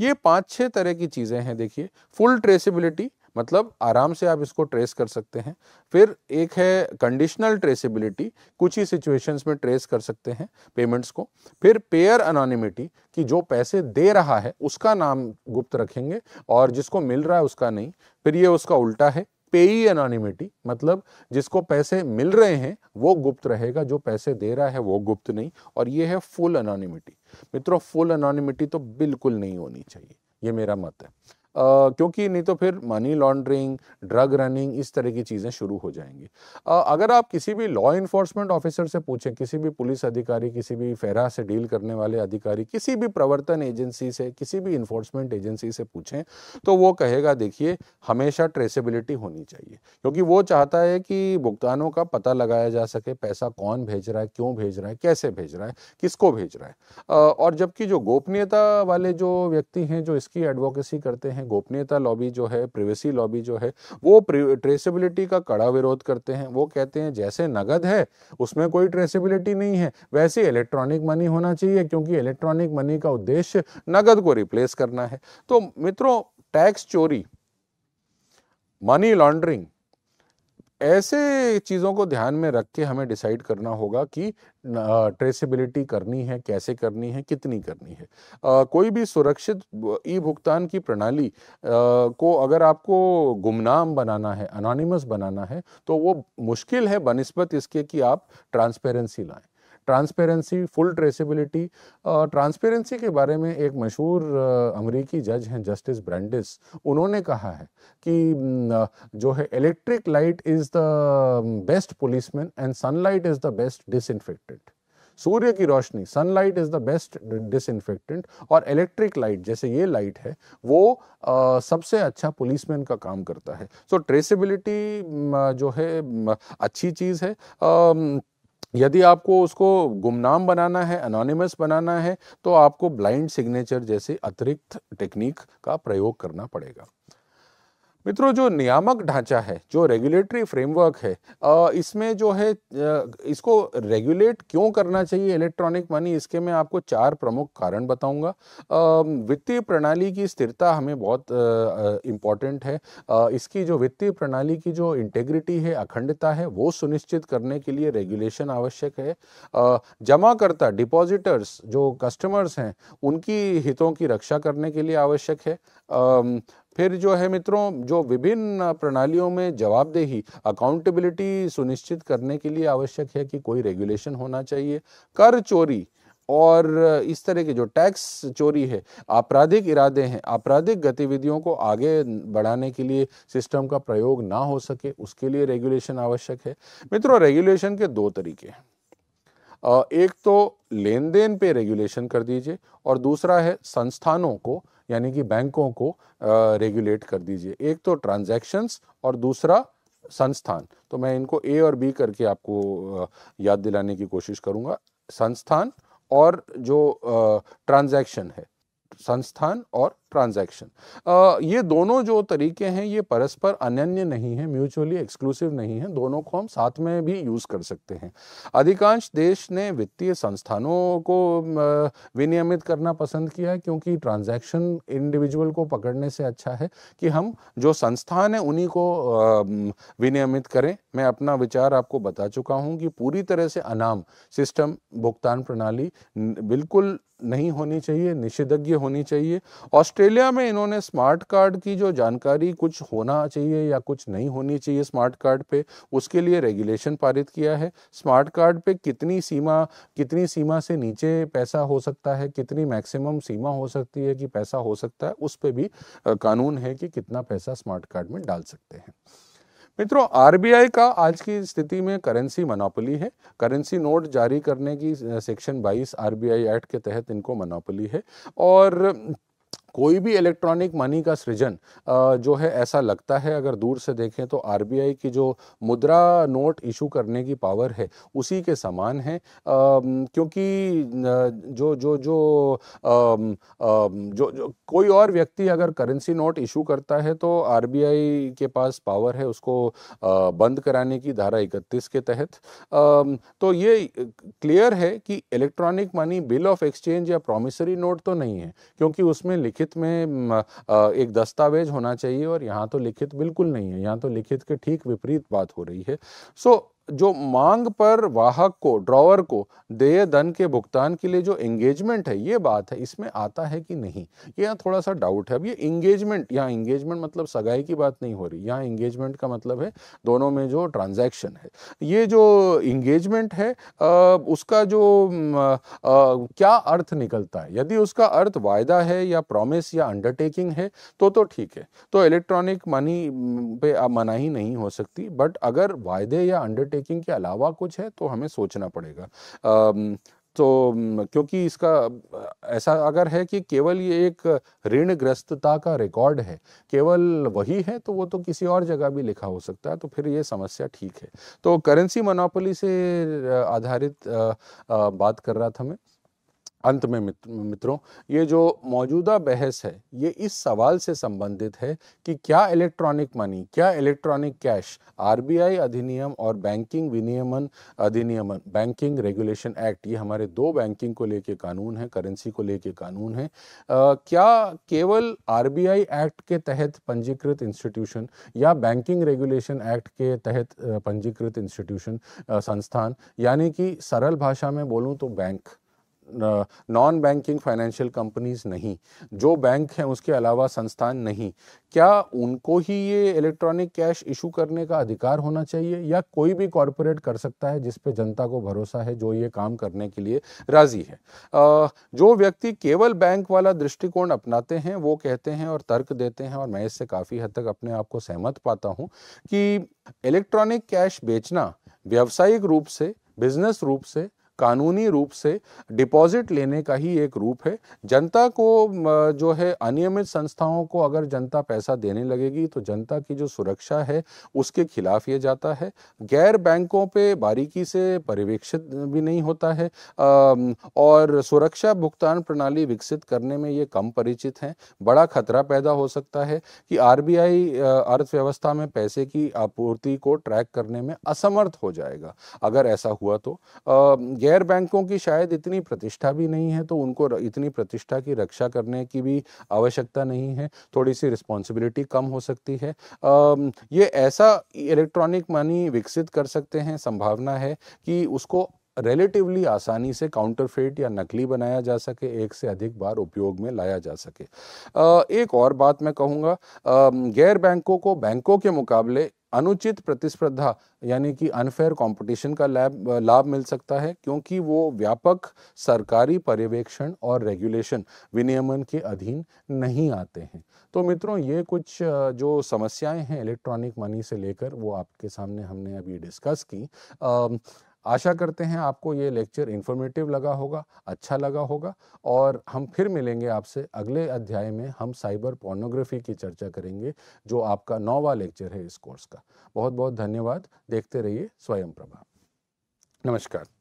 ये पाँच छः तरह की चीज़ें हैं देखिए फुल ट्रेसिबिलिटी मतलब आराम से आप इसको ट्रेस कर सकते हैं फिर एक है कंडीशनल ट्रेसिबिलिटी कुछ ही सिचुएशंस में ट्रेस कर सकते हैं पेमेंट्स को फिर पेयर अनोनिमिटी कि जो पैसे दे रहा है उसका नाम गुप्त रखेंगे और जिसको मिल रहा है उसका नहीं फिर ये उसका उल्टा है पेई एनॉनिमिटी मतलब जिसको पैसे मिल रहे हैं वो गुप्त रहेगा जो पैसे दे रहा है वो गुप्त नहीं और ये है फुल अनोनिमिटी मित्रों फुल अनोनिमिटी तो बिल्कुल नहीं होनी चाहिए ये मेरा मत है क्योंकि नहीं तो फिर मनी लॉन्ड्रिंग ड्रग रनिंग इस तरह की चीज़ें शुरू हो जाएंगी अगर आप किसी भी लॉ इन्फोर्समेंट ऑफिसर से पूछें किसी भी पुलिस अधिकारी किसी भी फेरा से डील करने वाले अधिकारी किसी भी प्रवर्तन एजेंसी से किसी भी इन्फोर्समेंट एजेंसी से पूछें तो वो कहेगा देखिए हमेशा ट्रेसेबिलिटी होनी चाहिए क्योंकि वो चाहता है कि भुगतानों का पता लगाया जा सके पैसा कौन भेज रहा है क्यों भेज रहा है कैसे भेज रहा है किसको भेज रहा है और जबकि जो गोपनीयता वाले जो व्यक्ति हैं जो इसकी एडवोकेसी करते हैं हैं गोपनीयता लॉबी जो है प्रिवेसी लॉबी जो है वो ट्रेसेबिलिटी का कड़ा विरोध करते हैं वो कहते हैं जैसे नगद है उसमें कोई ट्रेसेबिलिटी नहीं है वैसे इलेक्ट्रॉनिक मनी होना चाहिए क्योंकि इलेक्ट्रॉनिक मनी का उद्देश्य नगद को रिप्लेस करना है तो मित्रों टैक्स चोरी मनी लॉन्ड्रिंग ऐसे चीज़ों को ध्यान में रख के हमें डिसाइड करना होगा कि ट्रेसेबिलिटी करनी है कैसे करनी है कितनी करनी है आ, कोई भी सुरक्षित ई भुगतान की प्रणाली आ, को अगर आपको गुमनाम बनाना है अनोनिमस बनाना है तो वो मुश्किल है बनस्बत इसके कि आप ट्रांसपेरेंसी लाएं ट्रांसपेरेंसी फुल ट्रेसिबिलिटी ट्रांसपेरेंसी के बारे में एक मशहूर अमरीकी जज हैं जस्टिस ब्रांडिस उन्होंने कहा है कि जो है electric light is the best policeman and sunlight is the best dis सूर्य की रोशनी sunlight is the best dis और इलेक्ट्रिक लाइट जैसे ये लाइट है वो आ, सबसे अच्छा पुलिसमैन का काम करता है सो so, ट्रेसिबिलिटी जो है अच्छी चीज़ है आ, यदि आपको उसको गुमनाम बनाना है अनोनिमस बनाना है तो आपको ब्लाइंड सिग्नेचर जैसे अतिरिक्त टेक्निक का प्रयोग करना पड़ेगा मित्रों जो नियामक ढांचा है जो रेगुलेटरी फ्रेमवर्क है इसमें जो है इसको रेगुलेट क्यों करना चाहिए इलेक्ट्रॉनिक मनी इसके मैं आपको चार प्रमुख कारण बताऊंगा वित्तीय प्रणाली की स्थिरता हमें बहुत इम्पॉर्टेंट है इसकी जो वित्तीय प्रणाली की जो इंटेग्रिटी है अखंडता है वो सुनिश्चित करने के लिए रेगुलेशन आवश्यक है जमाकर्ता डिपॉजिटर्स जो कस्टमर्स हैं उनकी हितों की रक्षा करने के लिए आवश्यक है फिर जो है मित्रों जो विभिन्न प्रणालियों में जवाबदेही अकाउंटेबिलिटी सुनिश्चित करने के लिए आवश्यक है कि कोई रेगुलेशन होना चाहिए कर चोरी और इस तरह के जो टैक्स चोरी है आपराधिक इरादे हैं आपराधिक गतिविधियों को आगे बढ़ाने के लिए सिस्टम का प्रयोग ना हो सके उसके लिए रेगुलेशन आवश्यक है मित्रों रेगुलेशन के दो तरीके हैं एक तो लेन देन पे रेगुलेशन कर दीजिए और दूसरा है संस्थानों को यानी कि बैंकों को रेगुलेट कर दीजिए एक तो ट्रांजैक्शंस और दूसरा संस्थान तो मैं इनको ए और बी करके आपको याद दिलाने की कोशिश करूंगा संस्थान और जो ट्रांजैक्शन है संस्थान और ट्रांजैक्शन ये दोनों जो तरीके हैं ये परस्पर अनन्य नहीं है म्यूचुअली एक्सक्लूसिव नहीं है दोनों को हम साथ में भी यूज़ कर सकते हैं अधिकांश देश ने वित्तीय संस्थानों को विनियमित करना पसंद किया है क्योंकि ट्रांजैक्शन इंडिविजुअल को पकड़ने से अच्छा है कि हम जो संस्थान है उन्हीं को विनियमित करें मैं अपना विचार आपको बता चुका हूँ कि पूरी तरह से अनाम सिस्टम भुगतान प्रणाली बिल्कुल नहीं होनी चाहिए निषेधज्ञ होनी चाहिए ऑस्ट्रेलिया ऑस्ट्रेलिया में इन्होंने स्मार्ट कार्ड की जो जानकारी कुछ होना चाहिए या कुछ नहीं होनी चाहिए स्मार्ट कार्ड पे उसके लिए रेगुलेशन पारित किया है स्मार्ट कार्ड पे कितनी सीमा कितनी सीमा से नीचे पैसा हो सकता है कितनी मैक्सिमम सीमा हो सकती है कि पैसा हो सकता है उस पर भी कानून है कि कितना पैसा स्मार्ट कार्ड में डाल सकते हैं मित्रों आरबीआई का आज की स्थिति में करेंसी मनापली है करेंसी नोट जारी करने की सेक्शन 22 आरबीआई एक्ट के तहत इनको मनापली है और कोई भी इलेक्ट्रॉनिक मनी का सृजन जो है ऐसा लगता है अगर दूर से देखें तो आर की जो मुद्रा नोट इशू करने की पावर है उसी के समान है क्योंकि जो जो जो जो, जो कोई और व्यक्ति अगर करेंसी नोट इशू करता है तो आर के पास पावर है उसको बंद कराने की धारा इकतीस के तहत तो ये क्लियर है कि electronic money bill of exchange या प्रोमिसरी नोट तो नहीं है क्योंकि उसमें लिखित लिखित में एक दस्तावेज होना चाहिए और यहाँ तो लिखित बिल्कुल नहीं है यहाँ तो लिखित के ठीक विपरीत बात हो रही है सो so, जो मांग पर वाहक को ड्रॉवर को देय धन के भुगतान के लिए जो एंगेजमेंट है ये बात है इसमें आता है कि नहीं ये यहाँ थोड़ा सा डाउट है अब ये इंगेजमेंट यहाँ इंगेजमेंट मतलब सगाई की बात नहीं हो रही यहाँ इंगेजमेंट का मतलब है दोनों में जो ट्रांजैक्शन है ये जो इंगेजमेंट है आ, उसका जो आ, क्या अर्थ निकलता है यदि उसका अर्थ वायदा है या प्रॉमिस या अंडरटेकिंग है तो तो ठीक है तो इलेक्ट्रॉनिक मनी पे मनाही नहीं हो सकती बट अगर वायदे या अंडरटेकिंग टेकिंग के अलावा कुछ है तो हमें सोचना पड़ेगा आ, तो क्योंकि इसका ऐसा अगर है कि केवल ये एक ऋणग्रस्तता का रिकॉर्ड है केवल वही है तो वो तो किसी और जगह भी लिखा हो सकता है तो फिर ये समस्या ठीक है तो करेंसी मोनोपोली से आधारित बात कर रहा था मैं अंत में मित्रों ये जो मौजूदा बहस है ये इस सवाल से संबंधित है कि क्या इलेक्ट्रॉनिक मनी क्या इलेक्ट्रॉनिक कैश आरबीआई अधिनियम और बैंकिंग विनियमन अधिनियमन बैंकिंग रेगुलेशन एक्ट ये हमारे दो बैंकिंग को लेके कानून है करेंसी को लेके कानून है आ, क्या केवल आरबीआई एक्ट के तहत पंजीकृत इंस्टीट्यूशन या बैंकिंग रेगुलेशन एक्ट के तहत पंजीकृत इंस्टीट्यूशन संस्थान यानी कि सरल भाषा में बोलूँ तो bank non banking financial companies नहीं जो बैंक हैं उसके अलावा संस्थान नहीं क्या उनको ही ये इलेक्ट्रॉनिक कैश इशू करने का अधिकार होना चाहिए या कोई भी कॉरपोरेट कर सकता है जिस पे जनता को भरोसा है जो ये काम करने के लिए राजी है जो व्यक्ति केवल बैंक वाला दृष्टिकोण अपनाते हैं वो कहते हैं और तर्क देते हैं और मैं इससे काफ़ी हद तक अपने आप को सहमत पाता हूँ कि इलेक्ट्रॉनिक कैश बेचना व्यावसायिक रूप से बिजनेस रूप से कानूनी रूप से डिपॉजिट लेने का ही एक रूप है जनता को जो है अनियमित संस्थाओं को अगर जनता पैसा देने लगेगी तो जनता की जो सुरक्षा है उसके खिलाफ ये जाता है गैर बैंकों पे बारीकी से परिवेक्षित भी नहीं होता है और सुरक्षा भुगतान प्रणाली विकसित करने में ये कम परिचित हैं बड़ा खतरा पैदा हो सकता है कि आर अर्थव्यवस्था में पैसे की आपूर्ति को ट्रैक करने में असमर्थ हो जाएगा अगर ऐसा हुआ तो गैर बैंकों की शायद इतनी प्रतिष्ठा भी नहीं है तो उनको इतनी प्रतिष्ठा की रक्षा करने की भी आवश्यकता नहीं है थोड़ी सी रिस्पॉन्सिबिलिटी कम हो सकती है आ, ये ऐसा इलेक्ट्रॉनिक मनी विकसित कर सकते हैं संभावना है कि उसको रिलेटिवली आसानी से काउंटरफेट या नकली बनाया जा सके एक से अधिक बार उपयोग में लाया जा सके एक और बात मैं कहूँगा गैर बैंकों को बैंकों के मुकाबले अनुचित प्रतिस्पर्धा यानी कि अनफेयर कंपटीशन का लाभ लाभ मिल सकता है क्योंकि वो व्यापक सरकारी पर्यवेक्षण और रेगुलेशन विनियमन के अधीन नहीं आते हैं तो मित्रों ये कुछ जो समस्याएं हैं इलेक्ट्रॉनिक मनी से लेकर वो आपके सामने हमने अभी डिस्कस की आ, आशा करते हैं आपको ये लेक्चर इन्फॉर्मेटिव लगा होगा अच्छा लगा होगा और हम फिर मिलेंगे आपसे अगले अध्याय में हम साइबर पोर्नोग्राफी की चर्चा करेंगे जो आपका नौवा लेक्चर है इस कोर्स का बहुत बहुत धन्यवाद देखते रहिए स्वयं प्रभा नमस्कार